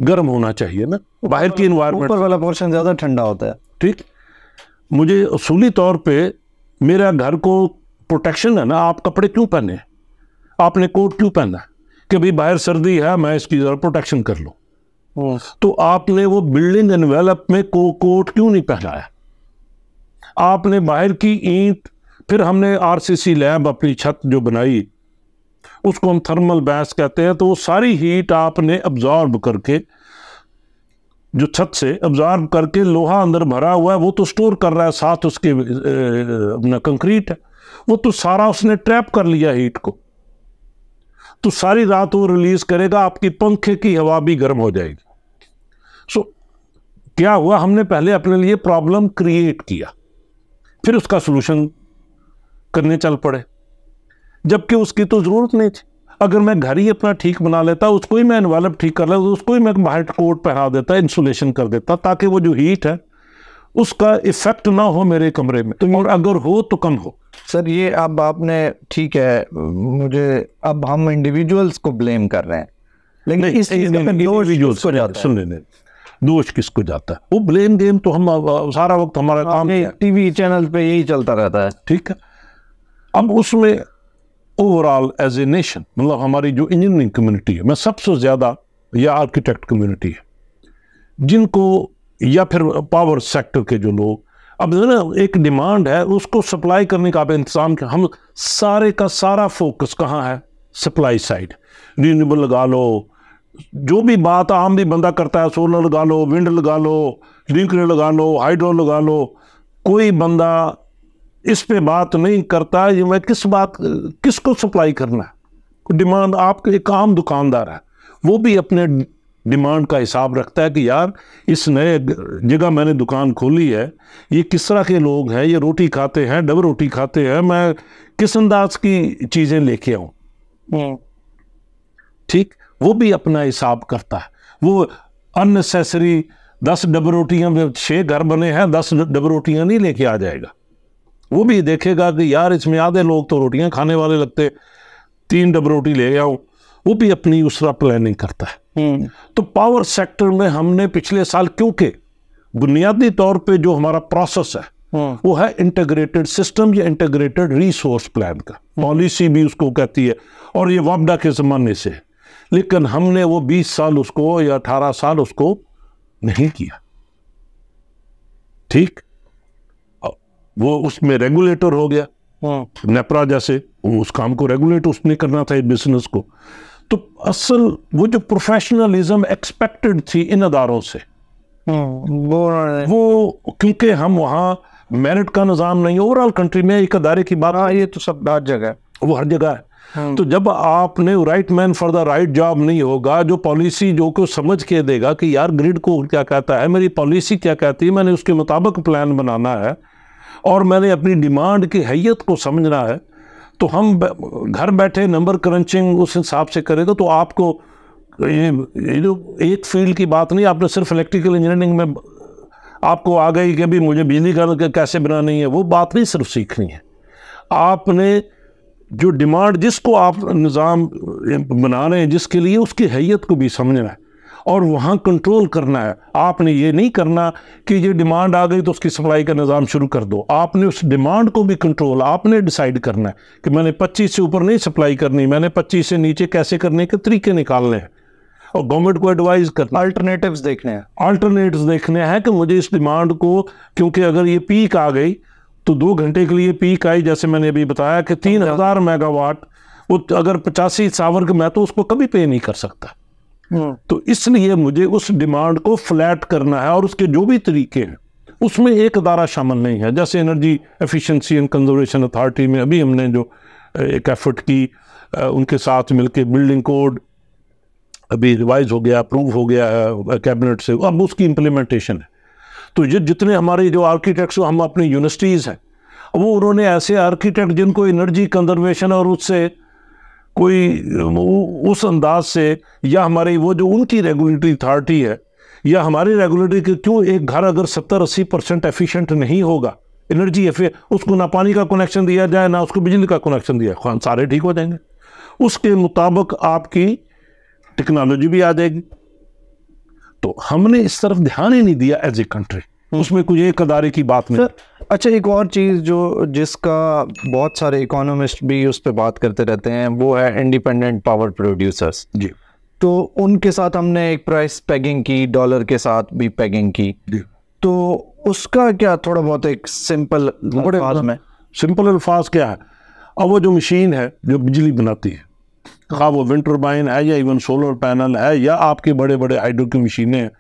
गर्म होना चाहिए ना बाहर की इन्वायरमेंट ऊपर वाला पोर्शन ज़्यादा ठंडा होता है ठीक मुझे असूली तौर पे मेरा घर को प्रोटेक्शन है ना आप कपड़े क्यों पहने आपने कोट क्यों पहना कि भाई बाहर सर्दी है मैं इसकी ज़रा प्रोटेक्शन कर लूँ तो आपने वो बिल्डिंग एनवेलप में को कोट क्यों नहीं पहनाया आपने बाहर की ईंट फिर हमने आरसीसी लैब अपनी छत जो बनाई उसको हम थर्मल बैस कहते हैं तो वो सारी हीट आपने अब्जॉर्ब करके जो छत से अब्जॉर्ब करके लोहा अंदर भरा हुआ है वो तो स्टोर कर रहा है साथ उसके अपना कंक्रीट है वो तो सारा उसने ट्रैप कर लिया हीट को तो सारी रात वो रिलीज़ करेगा आपकी पंखे की हवा भी गर्म हो जाएगी सो so, क्या हुआ हमने पहले अपने लिए प्रॉब्लम क्रिएट किया फिर उसका सोल्यूशन करने चल पड़े जबकि उसकी तो ज़रूरत नहीं थी अगर मैं घर ही अपना ठीक बना लेता उसको ही मैं इन्वेलप ठीक कर लेता उसको ही मैं बाहर कोट पहना देता इंसुलेशन कर देता ताकि वो जो हीट है उसका इफेक्ट ना हो मेरे कमरे में तो और अगर हो तो कम हो सर ये अब आपने ठीक है मुझे अब हम इंडिविजुअल्स को ब्लेम कर रहे हैं लेकिन इस इंडिविजुअल्स को जाता सुन लेने दोष किसको जाता है वो ब्लेम गेम तो हम सारा वक्त हमारा काम टीवी चैनल पे यही चलता रहता है ठीक है अब उसमें ओवरऑल एज ए नेशन मतलब हमारी जो इंजीनियरिंग कम्युनिटी है मैं सबसे ज़्यादा या आर्किटेक्ट कम्युनिटी है जिनको या फिर पावर सेक्टर के जो लोग अब ना एक डिमांड है उसको सप्लाई करने का आप इंतजाम किया हम सारे का सारा फोकस कहाँ है सप्लाई साइड रीनबल लगा लो जो भी बात आम भी बंदा करता है सोलर लगा लो विंड लगा लो लिंक लगा लो हाइड्रो लगा लो कोई बंदा इस पे बात नहीं करता ये मैं किस बात किसको सप्लाई करना है डिमांड आपका एक आम दुकानदार है वो भी अपने डिमांड का हिसाब रखता है कि यार इस नए जगह मैंने दुकान खोली है ये किस तरह के लोग हैं ये रोटी खाते हैं डबल रोटी खाते हैं मैं किस अंदाज की चीज़ें लेके आऊँ हम्म। ठीक वो भी अपना हिसाब करता है वो अननेसेसरी दस डबल रोटियाँ छः घर बने हैं दस डबल रोटियाँ नहीं लेके आ जाएगा वो भी देखेगा कि यार इसमें आधे लोग तो रोटियां खाने वाले लगते तीन डब रोटी ले गया हूँ वो भी अपनी उस प्लानिंग करता है हम्म। तो पावर सेक्टर में हमने पिछले साल क्योंकि बुनियादी तौर पे जो हमारा प्रोसेस है हम्म। वो है इंटीग्रेटेड सिस्टम या इंटीग्रेटेड रिसोर्स प्लान का पॉलिसी भी उसको कहती है और ये वापडा के ज़माने से लेकिन हमने वो 20 साल उसको या 18 साल उसको नहीं किया ठीक वो उसमें रेगुलेटर हो गया नेपरा हाँ। जैसे उस काम को रेगुलेट उसने करना था बिजनेस को तो असल वो जो प्रोफेशनलिज्म एक्सपेक्टेड थी इन अदारों से हाँ, वो वो क्योंकि हम वहाँ मेरिट का निज़ाम नहीं ओवरऑल कंट्री में एक अदारे की बात हाँ, ये तो सब हर जगह है वो हर जगह है तो जब आपने right man for the right job नहीं होगा जो पॉलिसी जो को समझ के देगा कि यार ग्रिड को क्या कहता है मेरी पॉलिसी क्या कहती है मैंने उसके मुताबिक प्लान बनाना है और मैंने अपनी डिमांड की हैत को समझना है तो हम घर बैठे नंबर क्रंचिंग उस हिसाब से करेगा तो आपको ये जो एक फील्ड की बात नहीं आपने सिर्फ इलेक्ट्रिकल इंजीनियरिंग में आपको आ गई कि भी मुझे बिजली का कैसे बनानी है वो बात नहीं सिर्फ सीखनी है आपने जो डिमांड जिसको आप निज़ाम बना रहे हैं जिसके लिए उसकी हैत को भी समझना है और वहाँ कंट्रोल करना है आपने ये नहीं करना कि ये डिमांड आ गई तो उसकी सप्लाई का निज़ाम शुरू कर दो आपने उस डिमांड को भी कंट्रोल आपने डिसाइड करना है कि मैंने 25 से ऊपर नहीं सप्लाई करनी मैंने 25 से नीचे कैसे करने के तरीके निकालने हैं और गवर्नमेंट को एडवाइज करना अल्टरनेटिव देखने हैं अल्टरनेटिव्स देखने हैं कि मुझे इस डिमांड को क्योंकि अगर ये पीक आ गई तो दो घंटे के लिए पीक आई जैसे मैंने अभी बताया कि तीन हज़ार मेगावाट वो अगर पचासी सावर के मैं तो उसको कभी पे नहीं कर सकता तो इसलिए मुझे उस डिमांड को फ्लैट करना है और उसके जो भी तरीके हैं उसमें एक अदारा शामिल नहीं है जैसे energy efficiency and conservation authority में अभी हमने जो एक एफर्ट की उनके साथ मिलकर बिल्डिंग कोड अभी रिवाइज हो गया अप्रूव हो गया है कैबिनेट से अब उसकी इम्प्लीमेंटेशन है तो ये जितने हमारे जो आर्किटेक्ट्स हम अपनी यूनिवर्सिटीज़ हैं वो उन्होंने ऐसे आर्किटेक्ट जिनको एनर्जी कंजर्वेशन और उससे कोई उस अंदाज से या हमारी वो जो उनकी रेगुलेटरी अथॉरिटी है या हमारी रेगुलेटरी के क्यों एक घर अगर सत्तर अस्सी परसेंट एफिशेंट नहीं होगा एनर्जी एफ उसको ना पानी का कनेक्शन दिया जाए ना उसको बिजली का कनेक्शन दिया खान हाँ, सारे ठीक हो जाएंगे उसके मुताबिक आपकी टेक्नोलॉजी भी आ जाएगी तो हमने इस तरफ ध्यान ही नहीं दिया एज ए कंट्री उसमें कुछ एक अदारे की बात नहीं अच्छा एक और चीज़ जो जिसका बहुत सारे इकोनॉमिस्ट भी उस पर बात करते रहते हैं वो है इंडिपेंडेंट पावर प्रोड्यूसर्स जी तो उनके साथ हमने एक प्राइस पैगिंग की डॉलर के साथ भी पैगिंग की तो उसका क्या थोड़ा बहुत एक सिंपल में सिंपल अल्फाज क्या है अब वो जो मशीन है जो बिजली बनाती है खा हाँ। हाँ, वो विंटर बाइन है या इवन सोलर पैनल है या आपके बड़े बड़े हाइड्रो की मशीनें हैं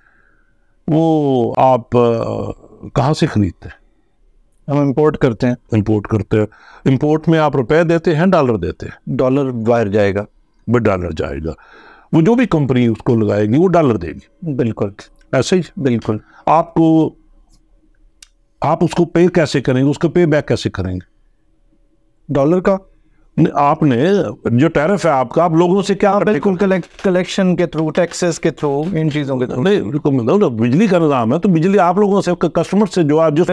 वो आप कहाँ से खरीदते हैं हम इंपोर्ट करते हैं इंपोर्ट करते हैं इंपोर्ट में आप रुपए देते हैं डॉलर देते हैं डॉलर बाहर जाएगा वो डॉलर जाएगा वो जो भी कंपनी उसको लगाएगी वो डॉलर देगी बिल्कुल ऐसे ही बिल्कुल आपको आप उसको पे कैसे करेंगे उसका पे बैक कैसे करेंगे डॉलर का आपने जो टैरिफ है आपका आप लोगों से क्या हाँ, बिल्कुल कलेक्शन के थ्रू टैक्सेस के थ्रू इन चीज़ों के थ्रू नहीं बिल्कुल मतलब, मतलब, बिजली का निज़ाम है तो बिजली आप लोगों से कस्टमर से जो आप जो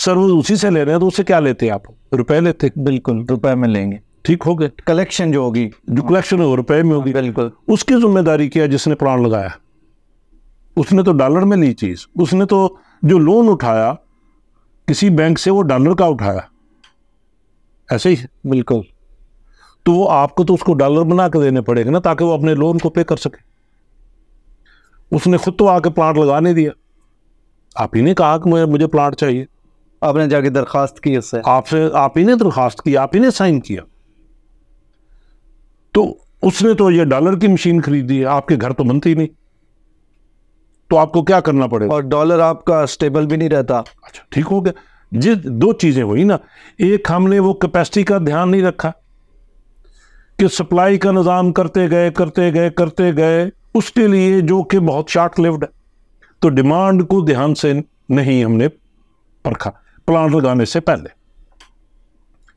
सर्विस उसी से ले रहे हैं तो उससे क्या लेते हैं आप रुपए लेते बिल्कुल रुपए में लेंगे ठीक हो गए कलेक्शन जो होगी जो कलेक्शन हो रुपए में होगी बिल्कुल उसकी जिम्मेदारी क्या जिसने प्राण लगाया उसने तो डॉलर में ली चीज़ उसने तो जो लोन उठाया किसी बैंक से वो डॉलर का उठाया ऐसे ही बिल्कुल तो वो आपको तो उसको डॉलर बना के देने पड़ेंगे ना ताकि वो अपने लोन को पे कर सके उसने खुद तो आके प्लांट लगाने दिया आप ही ने कहा कि मुझे प्लांट चाहिए आपने जाके दरखास्त की उससे आपसे आप ही ने दरखास्त की आप ही ने साइन किया तो उसने तो ये डॉलर की मशीन खरीदी है आपके घर तो बनती नहीं तो आपको क्या करना पड़ेगा और डॉलर आपका स्टेबल भी नहीं रहता अच्छा ठीक हो गया जिस दो चीज़ें हुई ना एक हमने वो कैपेसिटी का ध्यान नहीं रखा कि सप्लाई का निज़ाम करते गए करते गए करते गए उसके लिए जो कि बहुत शार्ट लिव्ड है तो डिमांड को ध्यान से नहीं हमने परखा प्लांट लगाने से पहले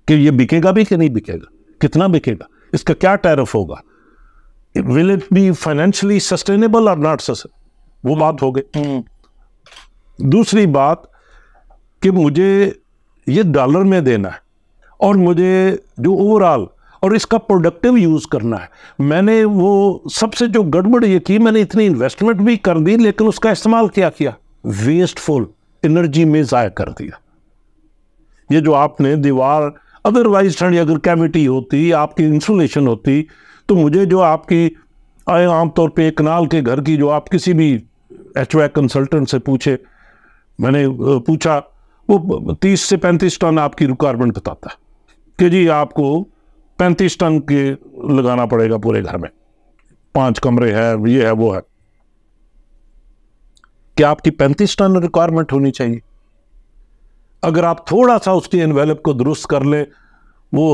कि ये बिकेगा भी कि नहीं बिकेगा कितना बिकेगा इसका क्या टैरफ होगा will it be financially sustainable और नॉट सस्टेन वो बात हो गई हम्म। दूसरी बात कि मुझे ये डॉलर में देना है और मुझे जो ओवरऑल और इसका प्रोडक्टिव यूज़ करना है मैंने वो सबसे जो गड़बड़ ये की मैंने इतनी इन्वेस्टमेंट भी कर दी लेकिन उसका इस्तेमाल क्या किया वेस्टफुल एनर्जी में ज़ाय कर दिया ये जो आपने दीवार अदरवाइज ठंडी अगर कैविटी होती आपकी इंसुलेशन होती तो मुझे जो आपकी आमतौर पर एक कनाल के घर की जो आप किसी भी एच कंसल्टेंट से पूछे मैंने पूछा वो तीस से पैंतीस टन आपकी रिक्वायरमेंट बताता है कि जी आपको पैंतीस टन के लगाना पड़ेगा पूरे घर में पांच कमरे है ये है वो है क्या आपकी पैंतीस टन रिक्वायरमेंट होनी चाहिए अगर आप थोड़ा सा उसकी एनवेलप को दुरुस्त कर लें वो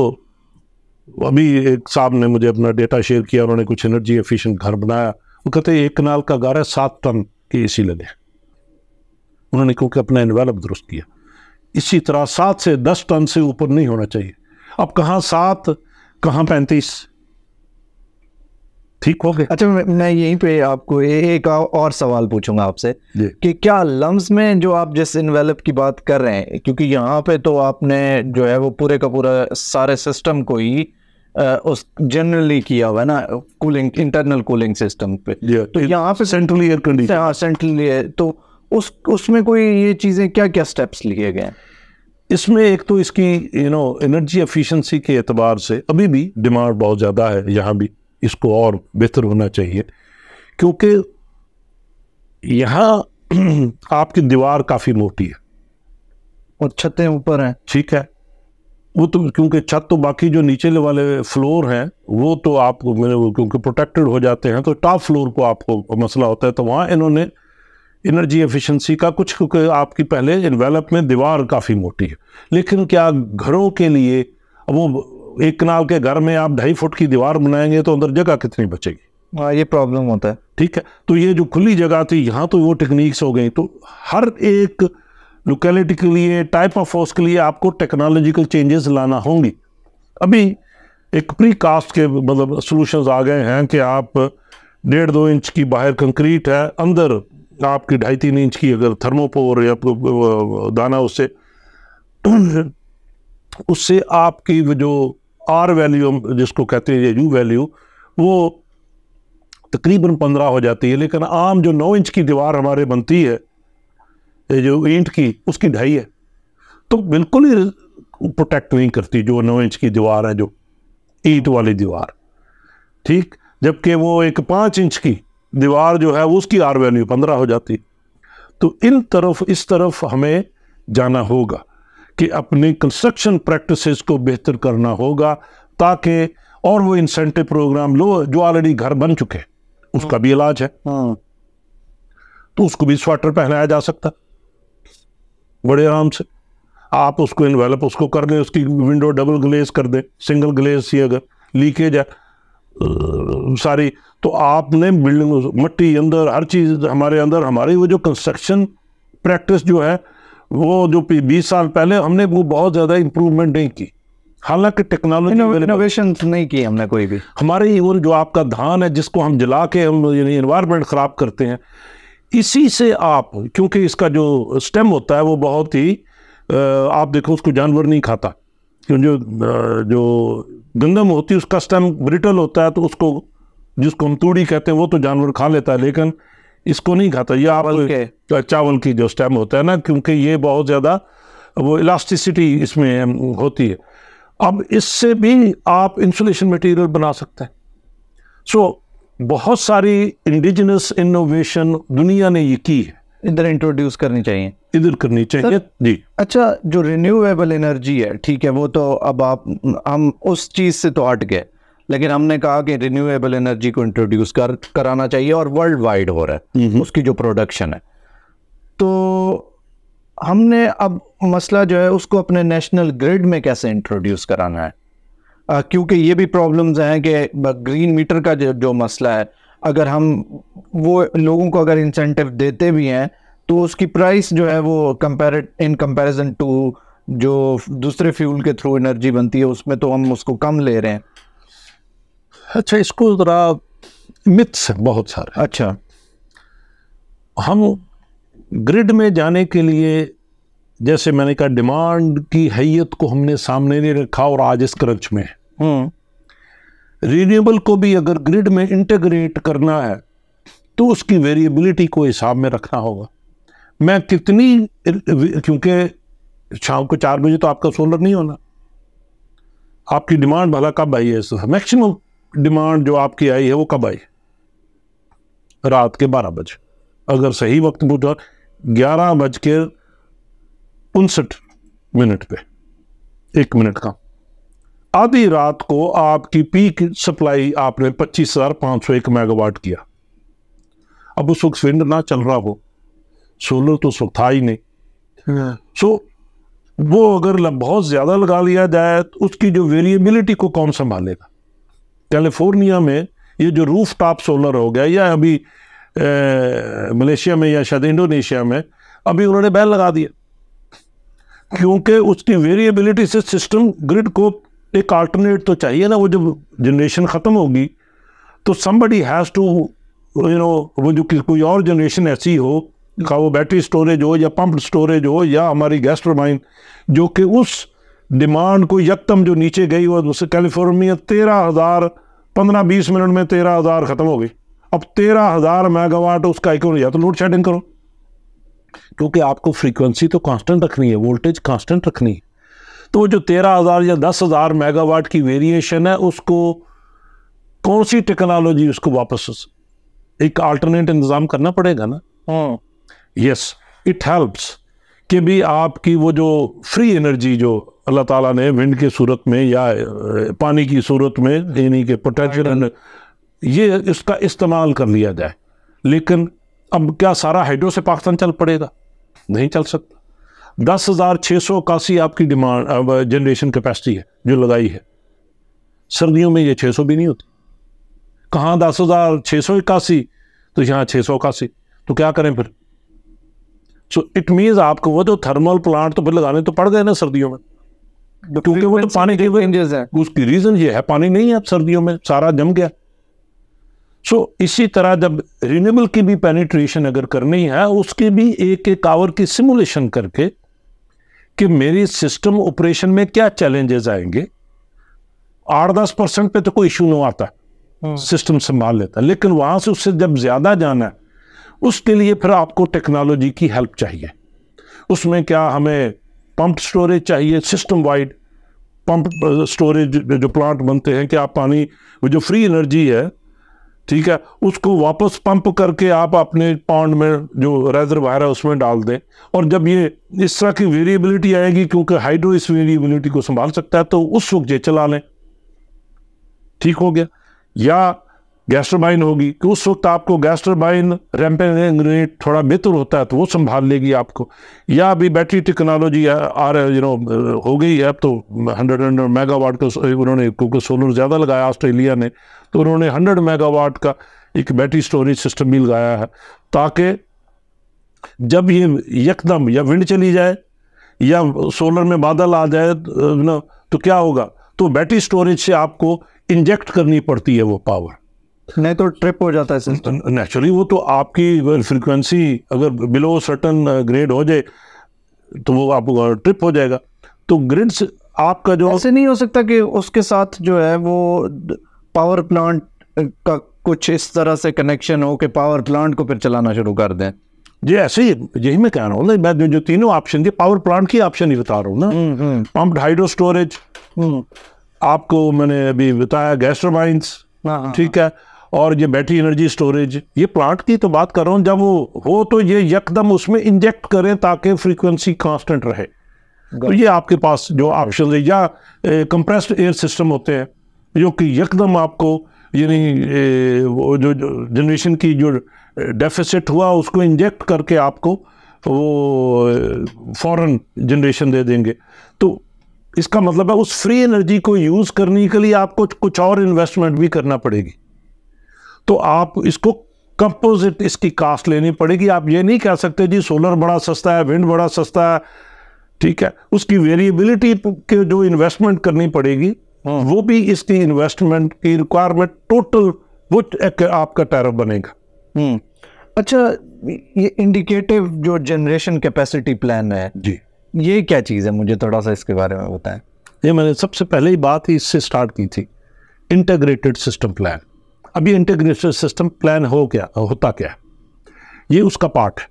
अभी एक साहब ने मुझे अपना डेटा शेयर किया उन्होंने कुछ एनर्जी एफिशिएंट घर बनाया वो कहते एक कनाल का गारा सात टन के एसी लगे उन्होंने क्योंकि अपना एनवेलप दुरुस्त किया इसी तरह सात से दस टन से ऊपर नहीं होना चाहिए अब कहाँ सात कहाँ पैंतीस ठीक हो गए अच्छा मैं यहीं पे आपको एक और सवाल पूछूंगा आपसे कि क्या लम्स में जो आप जिस इन्वेलप की बात कर रहे हैं क्योंकि यहाँ पे तो आपने जो है वो पूरे का पूरा सारे सिस्टम को ही उस जनरली किया हुआ है ना कूलिंग इंटरनल कूलिंग सिस्टम पे तो यहाँ पे सेंट्रल एयर कंडीशन हाँ सेंट्रल एयर तो उस उसमें कोई ये चीज़ें क्या क्या स्टेप्स लिए गए इसमें एक तो इसकी यू नो एनर्जी एफिशिएंसी के एतबार से अभी भी डिमांड बहुत ज़्यादा है यहाँ भी इसको और बेहतर होना चाहिए क्योंकि यहाँ (clears throat) आपकी दीवार काफ़ी मोटी है और छतें ऊपर हैं ठीक है वो तो क्योंकि छत तो बाकी जो नीचे वाले फ्लोर हैं वो तो आपको क्योंकि प्रोटेक्टेड हो जाते हैं तो टॉप फ्लोर को आपको मसला होता है तो वहाँ इन्होंने एनर्जी एफिशिएंसी का कुछ क्योंकि आपकी पहले इन्वेलप में दीवार काफ़ी मोटी है लेकिन क्या घरों के लिए वो एक कनाल के घर में आप ढाई फुट की दीवार बनाएंगे तो अंदर जगह कितनी बचेगी हाँ ये प्रॉब्लम होता है ठीक है तो ये जो खुली जगह थी यहाँ तो वो टेक्निक्स हो गई तो हर एक लोकेलिटी के लिए टाइप ऑफ हाउस के लिए आपको टेक्नोलॉजिकल चेंजेस लाना होंगी अभी एक प्री कास्ट के मतलब सोलूशन आ गए हैं कि आप डेढ़ दो इंच की बाहर कंक्रीट है अंदर आपकी ढाई तीन इंच की अगर थर्मोपोर या दाना उससे उससे आपकी जो आर वैल्यू जिसको कहते हैं यू वैल्यू वो तकरीबन पंद्रह हो जाती है लेकिन आम जो नौ इंच की दीवार हमारे बनती है जो ईंट की उसकी ढाई है तो बिल्कुल ही प्रोटेक्ट नहीं करती जो नौ इंच की दीवार है जो ईंट वाली दीवार ठीक जबकि वो एक पाँच इंच की दीवार जो है उसकी आर वैल्यू पंद्रह हो जाती तो इन तरफ इस तरफ हमें जाना होगा कि अपने कंस्ट्रक्शन प्रैक्टिसेस को बेहतर करना होगा ताकि और वो इंसेंटिव प्रोग्राम लो जो ऑलरेडी घर बन चुके उसका हाँ। भी इलाज है हाँ। तो उसको भी स्वेटर पहनाया जा सकता बड़े आराम से आप उसको इन्वेलप उसको कर दें उसकी विंडो डबल ग्लेज कर दें सिंगल ग्लेज ही अगर लीकेज है सारी तो आपने बिल्डिंग मट्टी अंदर हर चीज़ हमारे अंदर हमारी वो जो कंस्ट्रक्शन प्रैक्टिस जो है वो जो बीस साल पहले हमने वो बहुत ज़्यादा इम्प्रूवमेंट नहीं की हालांकि टेक्नोलॉजी इनोवेशन नहीं की हमने कोई भी हमारे वो जो आपका धान है जिसको हम जला के हम इन्वायरमेंट ख़राब करते हैं इसी से आप क्योंकि इसका जो स्टेम होता है वो बहुत ही आप देखो उसको जानवर नहीं खाता क्यों जो जो गंदम होती है उसका स्टेम ब्रिटल होता है तो उसको जिसको हम तूड़ी कहते हैं वो तो जानवर खा लेता है लेकिन इसको नहीं खाता ये आप चावल की जो स्टेम होता है ना क्योंकि ये बहुत ज़्यादा वो इलास्टिसिटी इसमें होती है अब इससे भी आप इंसुलेशन मटेरियल बना सकते हैं सो so, बहुत सारी इंडिजिनस इनोवेशन दुनिया ने ये की है इधर इंट्रोड्यूस करनी चाहिए इधर करनी चाहिए जी अच्छा जो रिन्यूएबल एनर्जी है ठीक है वो तो अब आप हम उस चीज़ से तो हट गए लेकिन हमने कहा कि रिन्यूएबल एनर्जी को इंट्रोड्यूस कर कराना चाहिए और वर्ल्ड वाइड हो रहा है उसकी जो प्रोडक्शन है तो हमने अब मसला जो है उसको अपने नेशनल ग्रिड में कैसे इंट्रोड्यूस कराना है क्योंकि ये भी प्रॉब्लम्स हैं कि ग्रीन मीटर का जो, जो मसला है अगर हम वो लोगों को अगर इंसेंटिव देते भी हैं तो उसकी प्राइस जो है वो कंपेर इन कंपैरिजन टू जो दूसरे फ्यूल के थ्रू एनर्जी बनती है उसमें तो हम उसको कम ले रहे हैं अच्छा इसको ज़रा मिथ्स है बहुत सारे अच्छा हम ग्रिड में जाने के लिए जैसे मैंने कहा डिमांड की हैत को हमने सामने नहीं रखा और आज इस क्रंच में रीनेबल हम्म। को भी अगर ग्रिड में इंटेग्रेट करना है तो उसकी वेरिएबिलिटी को हिसाब में रखना होगा मैं कितनी क्योंकि शाम को चार बजे तो आपका सोलर नहीं होना आपकी डिमांड भला कब आई है मैक्सिमम डिमांड जो आपकी आई है वो कब आई रात के बारह बजे अगर सही वक्त पूछा ग्यारह बज के उनसठ मिनट पे एक मिनट का आधी रात को आपकी पीक सप्लाई आपने पच्चीस हज़ार पाँच सौ एक मेगावाट किया अब उस वक्त विंड ना चल रहा हो सोलर तो उस वक्त था ही नहीं सो हाँ। वो अगर बहुत ज़्यादा लगा लिया जाए तो उसकी जो वेरिएबिलिटी को कौन संभालेगा कैलिफोर्निया में ये जो रूफ टॉप सोलर हो गया या अभी मलेशिया में या शायद इंडोनेशिया में अभी उन्होंने बैन लगा दिया क्योंकि उसकी वेरिएबिलिटी से सिस्टम ग्रिड को एक आल्टरनेट तो चाहिए ना वो जब जनरेशन ख़त्म होगी तो somebody has to you know वो जो कोई और जनरेशन ऐसी हो का वो बैटरी स्टोरेज हो या पंप स्टोरेज हो या हमारी गैस टर्बाइन जो कि उस डिमांड को यकदम जो नीचे गई और उससे कैलिफोर्निया तेरह हज़ार पंद्रह बीस मिनट में तेरह हज़ार ख़त्म हो गई अब तेरह हज़ार मेगावाट उसका एक या तो लोड शेडिंग करो क्योंकि आपको फ्रीक्वेंसी तो कांस्टेंट रखनी है वोल्टेज कांस्टेंट रखनी है तो वो जो तेरह हज़ार या दस हज़ार मेगावाट की वेरिएशन है उसको कौन सी टेक्नोलॉजी उसको वापस एक अल्टरनेट इंतज़ाम करना पड़ेगा ना यस इट हेल्प्स कि भी आपकी वो जो फ्री एनर्जी जो अल्लाह ताला ने विंड की सूरत में या पानी की सूरत में यानी कि पोटेंशियल ये इसका इस्तेमाल कर लिया जाए लेकिन अब क्या सारा हाइड्रो से पाकिस्तान चल पड़ेगा नहीं चल सकता दस हज़ार छः सौ इक्यासी आपकी डिमांड जनरेशन कैपेसिटी है जो लगाई है सर्दियों में ये छः सौ भी नहीं होती कहाँ दस हज़ार छः सौ इक्यासी तो यहाँ छः सौ इक्यासी तो क्या करें फिर सो इट मीन्स आपको वो जो थर्मल प्लांट तो फिर लगाने तो पड़ गए ना सर्दियों में क्योंकि वो तो पानी है उसकी रीजन ये है पानी नहीं है सर्दियों में सारा जम गया सो so, इसी तरह जब रिन्यूएबल की भी पेनिट्रेशन अगर करनी है उसके भी एक एक आवर की सिमुलेशन करके कि मेरी सिस्टम ऑपरेशन में क्या चैलेंजेस आएंगे आठ दस परसेंट पे तो कोई इशू नहीं आता सिस्टम हम्म। संभाल लेता लेकिन वहां से उससे जब ज्यादा जाना है उसके लिए फिर आपको टेक्नोलॉजी की हेल्प चाहिए उसमें क्या हमें पंप स्टोरेज चाहिए सिस्टम वाइड पंप स्टोरेज जो प्लांट बनते हैं कि आप पानी वो जो फ्री एनर्जी है ठीक है उसको वापस पंप करके आप अपने पॉन्ड में जो रेजर वायर है उसमें डाल दें और जब ये इस तरह की वेरिएबिलिटी आएगी क्योंकि हाइड्रो इस वेरिएबिलिटी को संभाल सकता है तो उस वक्त ये चला लें ठीक हो गया या गैस्ट्रोबाइन होगी कि उस वक्त आपको गैस्ट्रोबाइन रेम्पेनेट थोड़ा बेहतर होता है तो वो संभाल लेगी आपको या अभी बैटरी टेक्नोलॉजी आ रहा है यू नो हो गई है अब तो हंड्रेड हंड्रेड मेगावाट का उन्होंने क्योंकि सोलर ज़्यादा लगाया ऑस्ट्रेलिया ने तो उन्होंने हंड्रेड मेगावाट का एक बैटरी स्टोरेज सिस्टम भी लगाया है ताकि जब ये यकदम या विंड चली जाए या सोलर में बादल आ जाए तो, ना तो क्या होगा तो बैटरी स्टोरेज से आपको इंजेक्ट करनी पड़ती है वो पावर नहीं तो ट्रिप हो जाता है सिस्टम नेचुरली वो तो आपकी फ्रीक्वेंसी अगर बिलो सर्टन ग्रेड हो जाए तो वो आपको ट्रिप uh, हो जाएगा तो ग्रिड्स आपका जो ऐसे नहीं हो सकता कि उसके साथ जो है वो पावर प्लांट uh, का कुछ इस तरह से कनेक्शन हो कि पावर प्लांट को फिर चलाना शुरू कर दें जी ऐसे ही यही मैं कह रहा हूँ मैं जो, तीनों ऑप्शन थे पावर प्लांट की ऑप्शन ही बता रहा हूँ ना पंप हाइड्रो स्टोरेज आपको मैंने अभी बताया गैस हाँ, हाँ, ठीक हाँ। है और ये बैटरी एनर्जी स्टोरेज ये प्लांट की तो बात कर रहा हूँ जब वो हो तो ये यकदम उसमें इंजेक्ट करें ताकि फ्रीक्वेंसी कांस्टेंट रहे तो ये आपके पास जो ऑप्शन है या कंप्रेस्ड एयर सिस्टम होते हैं जो कि यकदम आपको यानी वो जो जनरेशन की जो डेफिसिट हुआ उसको इंजेक्ट करके आपको वो फॉरेन जनरेशन दे देंगे तो इसका मतलब है उस फ्री एनर्जी को यूज़ करने के लिए आपको कुछ और इन्वेस्टमेंट भी करना पड़ेगी तो आप इसको कंपोजिट इसकी कास्ट लेनी पड़ेगी आप ये नहीं कह सकते जी सोलर बड़ा सस्ता है विंड बड़ा सस्ता है ठीक है उसकी वेरिएबिलिटी के जो इन्वेस्टमेंट करनी पड़ेगी हाँ। वो भी इसकी इन्वेस्टमेंट की रिक्वायरमेंट टोटल वो एक आपका टैरफ बनेगा हम्म, अच्छा ये इंडिकेटिव जो जनरेशन कैपेसिटी प्लान है जी ये क्या चीज़ है मुझे थोड़ा सा इसके बारे में बताएं ये मैंने सबसे पहले ही बात ही इससे स्टार्ट की थी इंटेग्रेटेड सिस्टम प्लान अभी इंटीग्रेटेड सिस्टम प्लान हो गया होता क्या ये उसका पार्ट है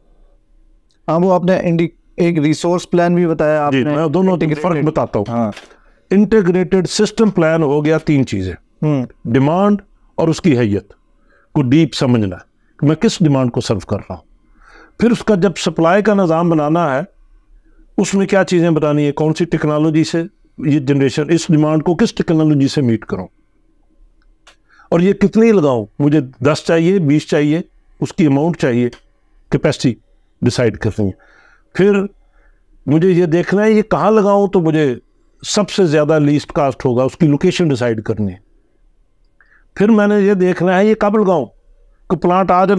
हाँ वो आपने एक रिसोर्स प्लान भी बताया आपने मैं दोनों फर्क बताता हूँ हाँ। इंटीग्रेटेड सिस्टम प्लान हो गया तीन चीज़ें डिमांड हम्म। और उसकी हैयत को डीप समझना कि मैं किस डिमांड को सर्व कर रहा हूँ फिर उसका जब सप्लाई का निज़ाम बनाना है उसमें क्या चीज़ें बतानी है कौन सी टेक्नोलॉजी से ये जनरेशन इस डिमांड को किस टेक्नोलॉजी से मीट करूँ और ये कितनी लगाऊँ मुझे दस चाहिए बीस चाहिए उसकी अमाउंट चाहिए कैपेसिटी डिसाइड करनी है फिर मुझे ये देखना है ये कहाँ लगाऊँ तो मुझे सबसे ज़्यादा लीस्ट कास्ट होगा उसकी लोकेशन डिसाइड करनी है फिर मैंने ये देखना है ये कब लगाऊँ कि प्लांट आज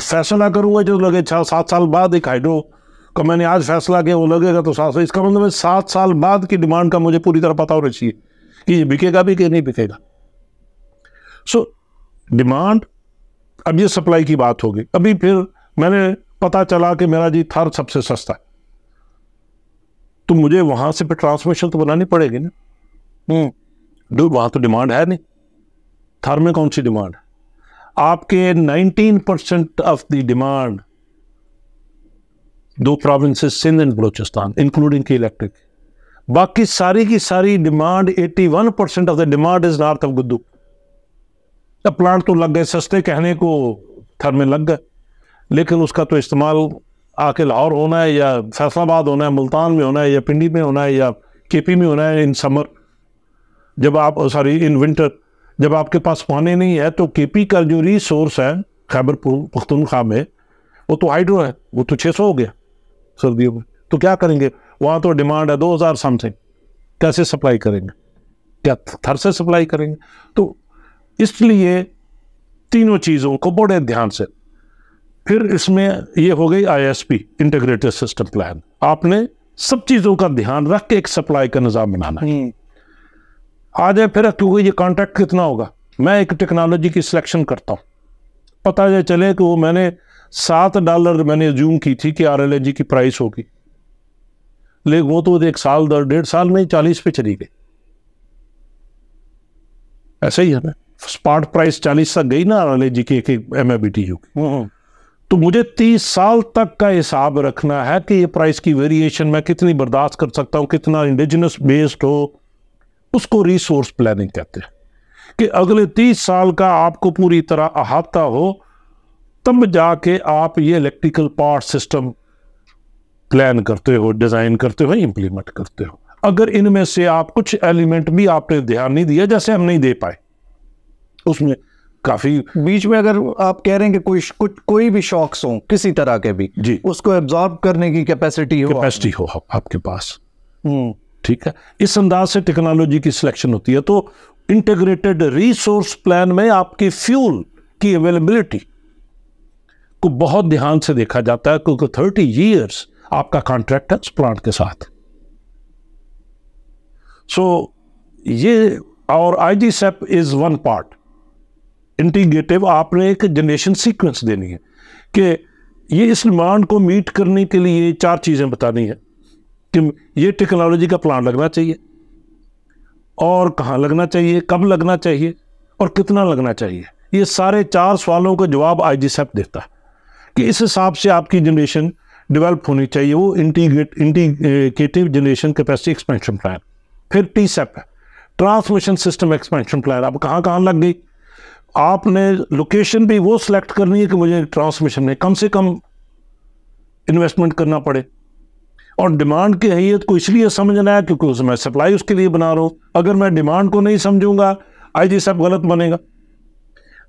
फैसला करूँगा जो लगे छः सात साल बाद एक हाइड्रो का मैंने आज फैसला किया वो लगेगा तो सात साल इसका मतलब सात साल बाद की डिमांड का मुझे पूरी तरह पता होना चाहिए कि ये बिकेगा भी कि नहीं बिकेगा सो डिमांड अब ये सप्लाई की बात होगी अभी फिर मैंने पता चला कि मेरा जी थर सबसे सस्ता है तो मुझे वहां से फिर ट्रांसमिशन तो बनानी पड़ेगी ना डू हम्म, वहां तो डिमांड है नहीं थर में कौन सी डिमांड है आपके 19 परसेंट ऑफ द डिमांड दो provinces Sindh and Balochistan including की इलेक्ट्रिक बाकी सारी की सारी demand 81 percent of the demand is north of Guddu अब प्लांट तो लग गए सस्ते कहने को थर में लग गए लेकिन उसका तो इस्तेमाल आके लाहौर होना है या फैसलाबाद होना है मुल्तान में होना है या पिंडी में होना है या केपी में होना है इन समर जब आप सॉरी इन विंटर जब आपके पास पानी नहीं है तो केपी का जो रिसोर्स है खैबर पख्तनख्वा में वो तो हाइड्रो है वो तो 600 हो गया सर्दियों में तो क्या करेंगे वहाँ तो डिमांड है 2000 समथिंग कैसे सप्लाई करेंगे क्या थर से सप्लाई करेंगे तो इसलिए तीनों चीज़ों को बड़े ध्यान से फिर इसमें ये हो गई आईएसपी इंटीग्रेटेड सिस्टम प्लान आपने सब चीज़ों का ध्यान रख के एक सप्लाई का निज़ाम बनाना है हम्म। आ जाए फिर क्योंकि ये कॉन्ट्रैक्ट कितना होगा मैं एक टेक्नोलॉजी की सिलेक्शन करता हूँ पता जाए चले कि वो मैंने सात डॉलर मैंने जूम की थी कि आर की प्राइस होगी लेकिन वो तो एक साल दर डेढ़ साल में चालीस पे चली गई ऐसा ही है ना स्पार्ट प्राइस चालीस तक गई ना आर जी की एक एक एम बी टी यू की हम्म। तो मुझे तीस साल तक का हिसाब रखना है कि ये प्राइस की वेरिएशन मैं कितनी बर्दाश्त कर सकता हूँ कितना इंडिजिनस बेस्ड हो उसको रिसोर्स प्लानिंग कहते हैं कि अगले तीस साल का आपको पूरी तरह अहाता हो तब जाके आप ये इलेक्ट्रिकल पावर सिस्टम प्लान करते हो डिज़ाइन करते हो इम्प्लीमेंट करते हो अगर इनमें से आप कुछ एलिमेंट भी आपने ध्यान नहीं दिया जैसे हम नहीं दे पाए उसमें काफी बीच में अगर आप कह रहे हैं कि कोई कुछ कोई भी शॉक्स हो किसी तरह के भी जी उसको एब्जॉर्ब करने की कैपेसिटी हो कैपेसिटी हो आपके पास हम्म। ठीक है इस अंदाज से टेक्नोलॉजी की सिलेक्शन होती है तो इंटीग्रेटेड रिसोर्स प्लान में आपकी फ्यूल की अवेलेबिलिटी को बहुत ध्यान से देखा जाता है क्योंकि थर्टी ईयर्स आपका कॉन्ट्रैक्ट है प्लांट के साथ सो so, ये और I G CEP is one part integrative आपने एक जनरेशन सीक्वेंस देनी है कि ये इस डिमांड को मीट करने के लिए चार चीज़ें बतानी है कि ये टेक्नोलॉजी का प्लान लगना चाहिए और कहाँ लगना चाहिए कब लगना चाहिए और कितना लगना चाहिए ये सारे चार सवालों का जवाब आई जी सेप देता है कि इस हिसाब से आपकी जनरेशन डेवलप होनी चाहिए वो integrate integrative generation capacity expansion plan फिर टी सेप e है ट्रांसमिशन सिस्टम एक्सपेंशन प्लान अब कहाँ कहाँ लग गई आपने लोकेशन भी वो सिलेक्ट करनी है कि मुझे ट्रांसमिशन में कम से कम इन्वेस्टमेंट करना पड़े और डिमांड की हैत को इसलिए समझना है क्योंकि उसमें सप्लाई उसके लिए बना रहा हूँ अगर मैं डिमांड को नहीं समझूंगा आई जी सब गलत बनेगा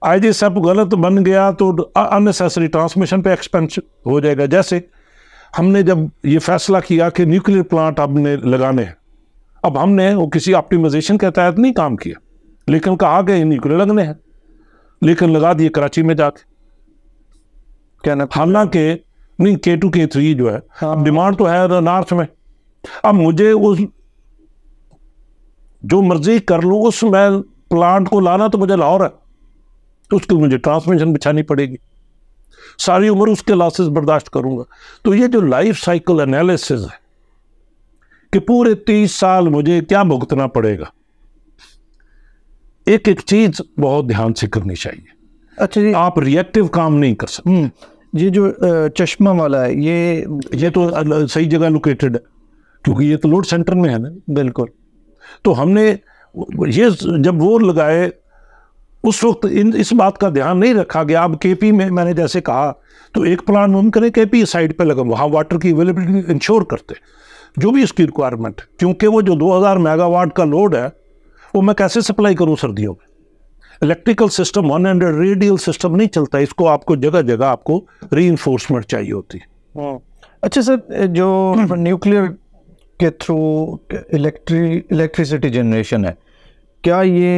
आई जी सब गलत बन गया तो अननेसेसरी ट्रांसमिशन पे एक्सपेंस हो जाएगा जैसे हमने जब ये फैसला किया कि न्यूक्लियर प्लांट हमने लगाने हैं अब हमने वो किसी ऑप्टिमाइजेशन के तहत नहीं काम किया लेकिन कहा गया न्यूक्लियर लगने हैं लेकिन लगा दिए कराची में जाके क्या हालांकि नहीं के टू के थ्री जो है हाँ। अब डिमांड तो है नॉर्थ में अब मुझे उस जो मर्जी कर लूँ उस मैं प्लांट को लाना तो मुझे लाहौर है तो उसके मुझे ट्रांसमिशन बिछानी पड़ेगी सारी उम्र उसके लॉसेस बर्दाश्त करूंगा तो ये जो लाइफ साइकिल एनालिसिस है कि पूरे तीस साल मुझे क्या भुगतना पड़ेगा एक एक चीज बहुत ध्यान से करनी चाहिए अच्छा जी आप रिएक्टिव काम नहीं कर सकते हम्म, ये जो चश्मा वाला है ये ये तो सही जगह लोकेटेड है क्योंकि ये तो लोड सेंटर में है ना बिल्कुल तो हमने ये जब वो लगाए उस वक्त इन इस बात का ध्यान नहीं रखा गया अब के पी में मैंने जैसे कहा तो एक प्लान हम करें पी साइड पे लगा वहाँ वाटर की अवेलेबिलिटी इंश्योर करते जो भी इसकी रिक्वायरमेंट क्योंकि वो जो 2000 मेगावाट का लोड है वो मैं कैसे सप्लाई करूँ सर्दियों में electrical system one hundred radial system नहीं चलता इसको आपको जगह जगह आपको री चाहिए होती हाँ। अच्छा सर जो न्यूक्लियर (clears throat) के थ्रू इलेक्ट्री इलेक्ट्रिसिटी जनरेशन है क्या ये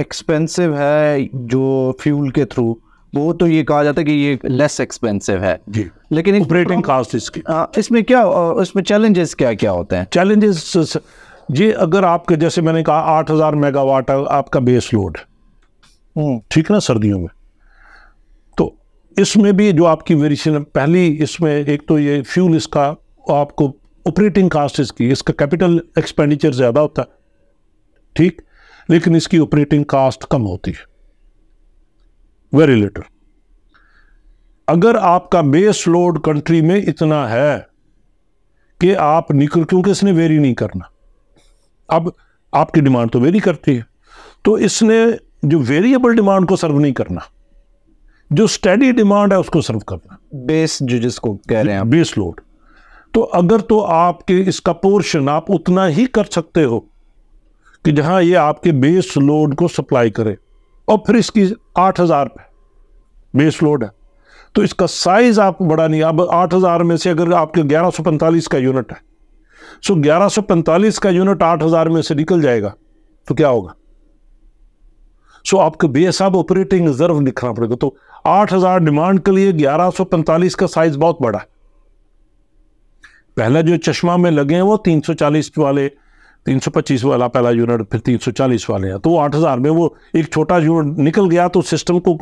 एक्सपेंसिव है जो फ्यूल के थ्रू वो तो ये कहा जाता है कि ये लेस एक्सपेंसिव है जी लेकिन ऑपरेटिंग कास्ट इसकी हाँ, इसमें क्या इसमें चैलेंजेस क्या क्या होते हैं चैलेंजेस ये अगर आपके जैसे मैंने कहा आठ हज़ार मेगावाट आपका बेस लोड हम्म। ठीक है ना सर्दियों में तो इसमें भी जो आपकी वेरिएशन पहली इसमें एक तो ये फ्यूल इसका आपको ऑपरेटिंग कास्ट इसकी इसका कैपिटल एक्सपेंडिचर ज़्यादा होता है ठीक लेकिन इसकी ऑपरेटिंग कास्ट कम होती है वेरी लिटल अगर आपका बेस लोड कंट्री में इतना है कि आप निकल क्योंकि इसने वेरी नहीं करना अब आपकी डिमांड तो वेरी करती है तो इसने जो वेरिएबल डिमांड को सर्व नहीं करना जो स्टडी डिमांड है उसको सर्व करना बेस जो जिसको कह रहे हैं बेस लोड तो अगर तो आपके इसका पोर्शन आप उतना ही कर सकते हो कि जहां ये आपके बेस लोड को सप्लाई करे और फिर इसकी आठ हज़ार पे बेस लोड है तो इसका साइज आप बड़ा नहीं अब आठ हज़ार में से अगर आपके ग्यारह सौ पैंतालीस का यूनिट है सो 1145 का यूनिट 8000 में से निकल जाएगा तो क्या होगा सो आपको बेहसाब ऑपरेटिंग रिजर्व लिखना पड़ेगा तो 8000 डिमांड के लिए 1145 का साइज बहुत बड़ा है पहला जो चश्मा में लगे हैं वो 340 वाले 325 वाला पहला यूनिट फिर 340 वाले हैं तो 8000 में वो एक छोटा यूनिट निकल गया तो सिस्टम को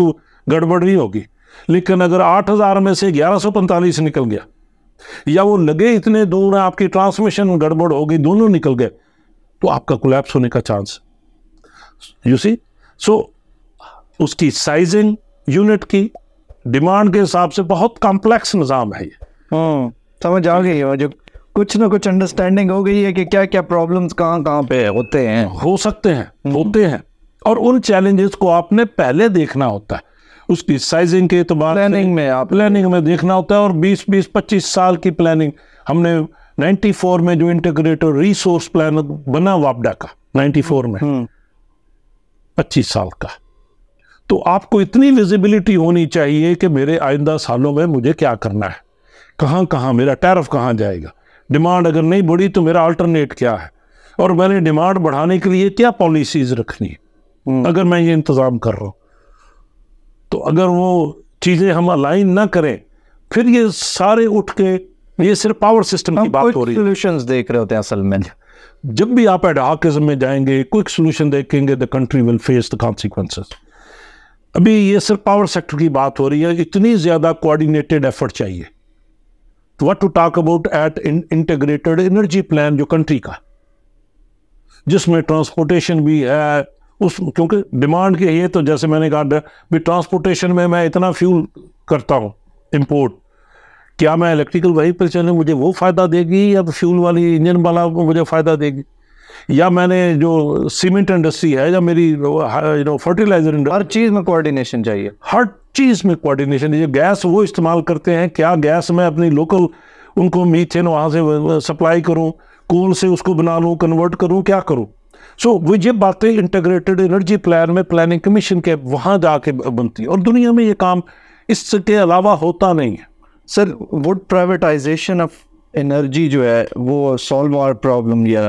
गड़बड़ नहीं होगी लेकिन अगर 8000 में से 1145 निकल गया या वो लगे इतने दूर है आपकी ट्रांसमिशन गड़बड़ हो गई दोनों निकल गए तो आपका कोलैप्स होने का चांस यू सी सो उसकी साइजिंग यूनिट की डिमांड के हिसाब से बहुत कॉम्प्लेक्स निज़ाम है ये हाँ, समझ आ गई है जो कुछ ना कुछ अंडरस्टैंडिंग हो गई है कि क्या क्या प्रॉब्लम्स कहाँ कहाँ पे होते हैं हो सकते हैं हम्म। होते हैं और उन चैलेंजेस को आपने पहले देखना होता है उसकी साइजिंग के अतबार प्लानिंग में आप प्लानिंग में देखना होता है और बीस 20 25 साल की प्लानिंग हमने 94 में जो इंटीग्रेटेड रिसोर्स प्लान बना वापडा का 94 में 25 हम्म। साल का तो आपको इतनी विजिबिलिटी होनी चाहिए कि मेरे आइंदा सालों में मुझे क्या करना है कहाँ कहाँ मेरा टैरफ कहाँ जाएगा डिमांड अगर नहीं बढ़ी तो मेरा अल्टरनेट क्या है और मैंने डिमांड बढ़ाने के लिए क्या पॉलिसीज रखनी है हम्म। अगर मैं ये इंतज़ाम कर रहा हूँ तो अगर वो चीज़ें हम अलाइन ना करें फिर ये सारे उठ के ये सिर्फ पावर सिस्टम की बात हो रही है सोल्यूशन देख रहे होते हैं असल में जब भी आप एडहाकिज्म में जाएंगे क्विक सोल्यूशन देखेंगे the country will face the consequences अभी ये सिर्फ पावर सेक्टर की बात हो रही है इतनी ज़्यादा कोऑर्डिनेटेड एफर्ट चाहिए तो what to talk about at integrated energy plan जो कंट्री का जिसमें ट्रांसपोर्टेशन भी है उस क्योंकि डिमांड के ये तो जैसे मैंने कहा भी ट्रांसपोर्टेशन में मैं इतना फ्यूल करता हूँ इम्पोर्ट क्या मैं इलेक्ट्रिकल वही पर चलूँ मुझे वो फ़ायदा देगी या फ्यूल वाली इंजन वाला मुझे फ़ायदा देगी या मैंने जो सीमेंट इंडस्ट्री है या मेरी यू नो फर्टिलाइजर इंडस्ट्री हर चीज़ में कोऑर्डिनेशन चाहिए हर चीज़ में कोऑर्डिनेशन चाहिए गैस वो इस्तेमाल करते हैं क्या गैस मैं अपनी लोकल उनको मीथेन वहाँ से सप्लाई करूँ कोल से उसको बना लूँ कन्वर्ट करूँ क्या करूँ सो वो ये बातें इंटीग्रेटेड एनर्जी प्लान में प्लानिंग कमीशन के वहाँ जाके बनती है और दुनिया में ये काम इसके अलावा होता नहीं है sir would privatisation of energy जो है वो सॉल्व आर प्रॉब्लम या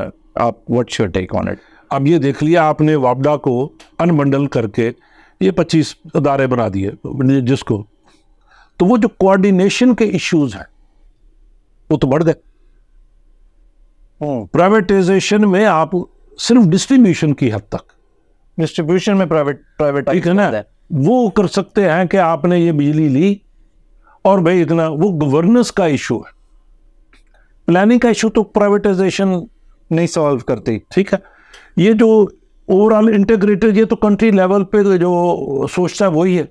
आप what's your take on it अब ये देख लिया आपने वापडा को अनमंडल करके ये पच्चीस अदारे बना दिए जिसको तो वो जो कोऑर्डिनेशन के इश्यूज हैं वो तो बढ़ गए प्राइवेटाइजेशन हम्म। में आप सिर्फ डिस्ट्रीब्यूशन की हद तक डिस्ट्रीब्यूशन में प्राइवेट प्राइवेट ठीक है ना वो कर सकते हैं कि आपने ये बिजली ली और भाई इतना वो गवर्नेंस का इशू है प्लानिंग का इशू तो प्राइवेटाइजेशन नहीं सॉल्व करती ठीक है ये जो ओवरऑल इंटेग्रेटेड ये तो कंट्री लेवल पे जो सोचता है वही है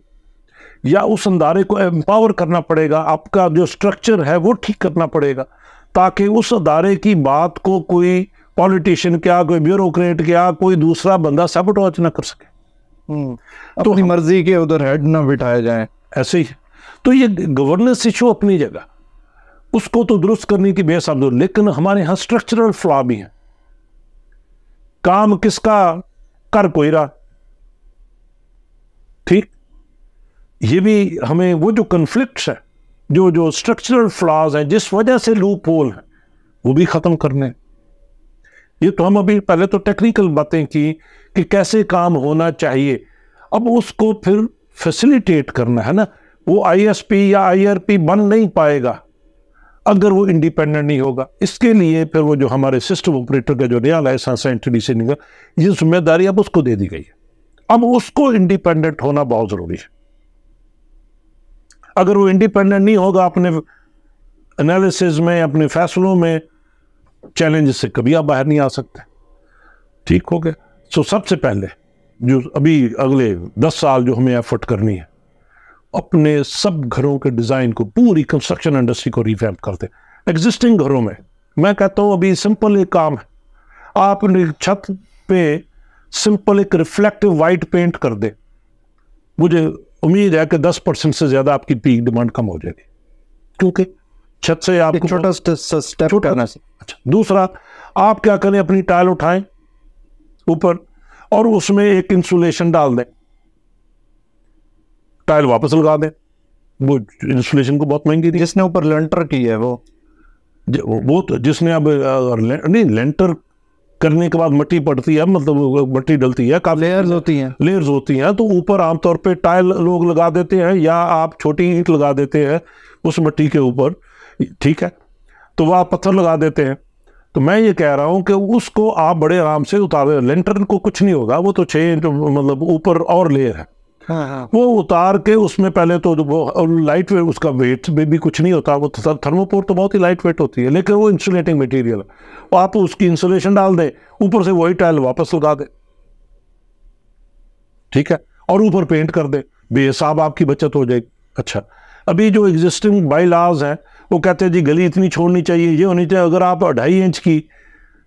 या उस अदारे को एम्पावर करना पड़ेगा आपका जो स्ट्रक्चर है वो ठीक करना पड़ेगा ताकि उस अदारे की बात को कोई पॉलिटिशियन क्या कोई ब्यूरोक्रेट क्या कोई दूसरा बंदा सबोटॉच ना कर सके हम्म, तो अपनी मर्जी के उधर हेड ना बिठाए जाए ऐसे ही तो ये गवर्नेंस इशू अपनी जगह उसको तो दुरुस्त करने की बेस आप लेकिन हमारे यहाँ स्ट्रक्चरल फ्लॉ भी है काम किसका कर कोई रहा ठीक ये भी हमें वो जो कन्फ्लिक्ट जो जो स्ट्रक्चरल फ्लॉज हैं जिस वजह से लूप होल हैं वो भी ख़त्म करने हैं ये तो हम अभी पहले तो टेक्निकल बातें की कि कैसे काम होना चाहिए अब उसको फिर फैसिलिटेट करना है ना वो आईएसपी या आईआरपी बन नहीं पाएगा अगर वो इंडिपेंडेंट नहीं होगा इसके लिए फिर वो जो हमारे सिस्टम ऑपरेटर का जो नया लाइसेंस है इंट्रोड्यूसिंग का ये जिम्मेदारी अब उसको दे दी गई है अब उसको इंडिपेंडेंट होना बहुत ज़रूरी है अगर वो इंडिपेंडेंट नहीं होगा अपने एनालिसिस में अपने फैसलों में चैलेंज से कभी आप बाहर नहीं आ सकते ठीक हो गया सो सबसे पहले जो अभी अगले दस साल जो हमें एफर्ट करनी है अपने सब घरों के डिज़ाइन को पूरी कंस्ट्रक्शन इंडस्ट्री को कर करते एग्जिस्टिंग घरों में मैं कहता हूँ अभी सिंपल एक काम है आप छत पे सिंपल एक रिफ्लेक्टिव वाइट पेंट कर दे मुझे उम्मीद है कि 10 परसेंट से ज़्यादा आपकी पीक डिमांड कम हो जाएगी क्योंकि छत से आपको छोटा स्टेप करना अच्छा दूसरा आप क्या करें अपनी टाइल उठाएं ऊपर और उसमें एक इंसुलेशन डाल दें टाइल वापस लगा दें वो इंसुलेशन को बहुत महंगी थी जिसने ऊपर लेंटर की है वो वो तो जिसने अब ले, नहीं लेंटर करने के बाद मट्टी पड़ती है मतलब मट्टी डलती है काफी लेयर्स होती हैं लेयर्स होती हैं तो ऊपर आमतौर पे टाइल लोग लगा देते हैं या आप छोटी ईंट लगा देते हैं उस मट्टी के ऊपर ठीक है तो वह पत्थर लगा देते हैं तो मैं ये कह रहा हूँ कि उसको आप बड़े आराम से उतार दे लेंटरन को कुछ नहीं होगा वो तो छः इंच मतलब ऊपर और लेयर है हाँ हाँ। वो उतार के उसमें पहले तो वो लाइट वेट उसका वेट भी, भी कुछ नहीं होता वो थर्मोपोर तो, तो बहुत ही लाइट वेट होती है लेकिन वो इंसुलेटिंग मटेरियल है वो तो आप उसकी इंसुलेशन डाल दें ऊपर से वही टाइल वापस लगा दें ठीक है और ऊपर पेंट कर दें बेहसाब आपकी बचत हो जाएगी अच्छा अभी जो एग्जिस्टिंग बाई लॉज हैं वो कहते हैं जी गली इतनी छोड़नी चाहिए ये होनी चाहिए अगर आप ढाई इंच की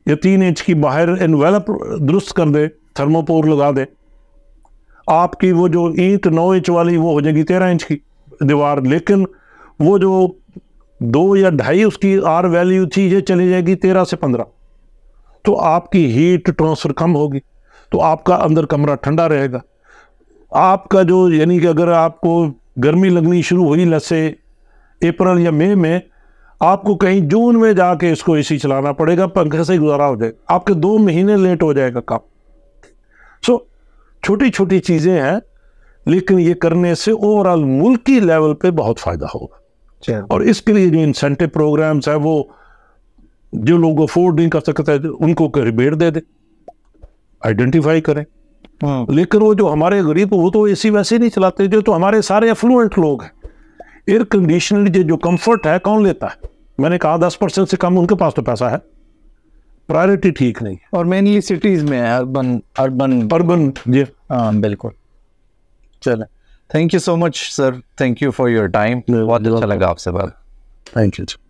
या तीन इंच की बाहर एनवेलप दुरुस्त कर दें थर्मोपोर लगा दें आपकी वो जो ईंट नौ इंच वाली वो हो जाएगी तेरह इंच की दीवार लेकिन वो जो दो या ढाई उसकी आर वैल्यू थी ये चली जाएगी तेरह से पंद्रह तो आपकी हीट ट्रांसफ़र कम होगी तो आपका अंदर कमरा ठंडा रहेगा आपका जो यानी कि अगर आपको गर्मी लगनी शुरू हुई लसे अप्रैल या मई में आपको कहीं जून में जाके इसको एसी चलाना पड़ेगा पंखे से गुजारा हो जाएगा आपके दो महीने लेट हो जाएगा काम सो छोटी छोटी चीज़ें हैं लेकिन ये करने से ओवरऑल मुल्की लेवल पे बहुत फ़ायदा होगा और इसके लिए जो इंसेंटिव प्रोग्राम्स हैं वो जो लोग अफोर्ड नहीं कर सकते उनको रिबेट दे दे आइडेंटिफाई करें हम्म। लेकिन वो जो हमारे गरीब वो तो ए वैसे नहीं चलाते जो तो हमारे सारे अफ्लुएंट लोग हैं एयर कंडीशनर जो कंफर्ट है कौन लेता है मैंने कहा दस परसेंट से कम उनके पास तो पैसा है प्रायोरिटी ठीक नहीं और मेनली सिटीज में है अर्बन अर्बन अर्बन जी हाँ बिल्कुल चलें thank you so much sir thank you for your time बहुत अच्छा लगा आपसे बात थैंक यू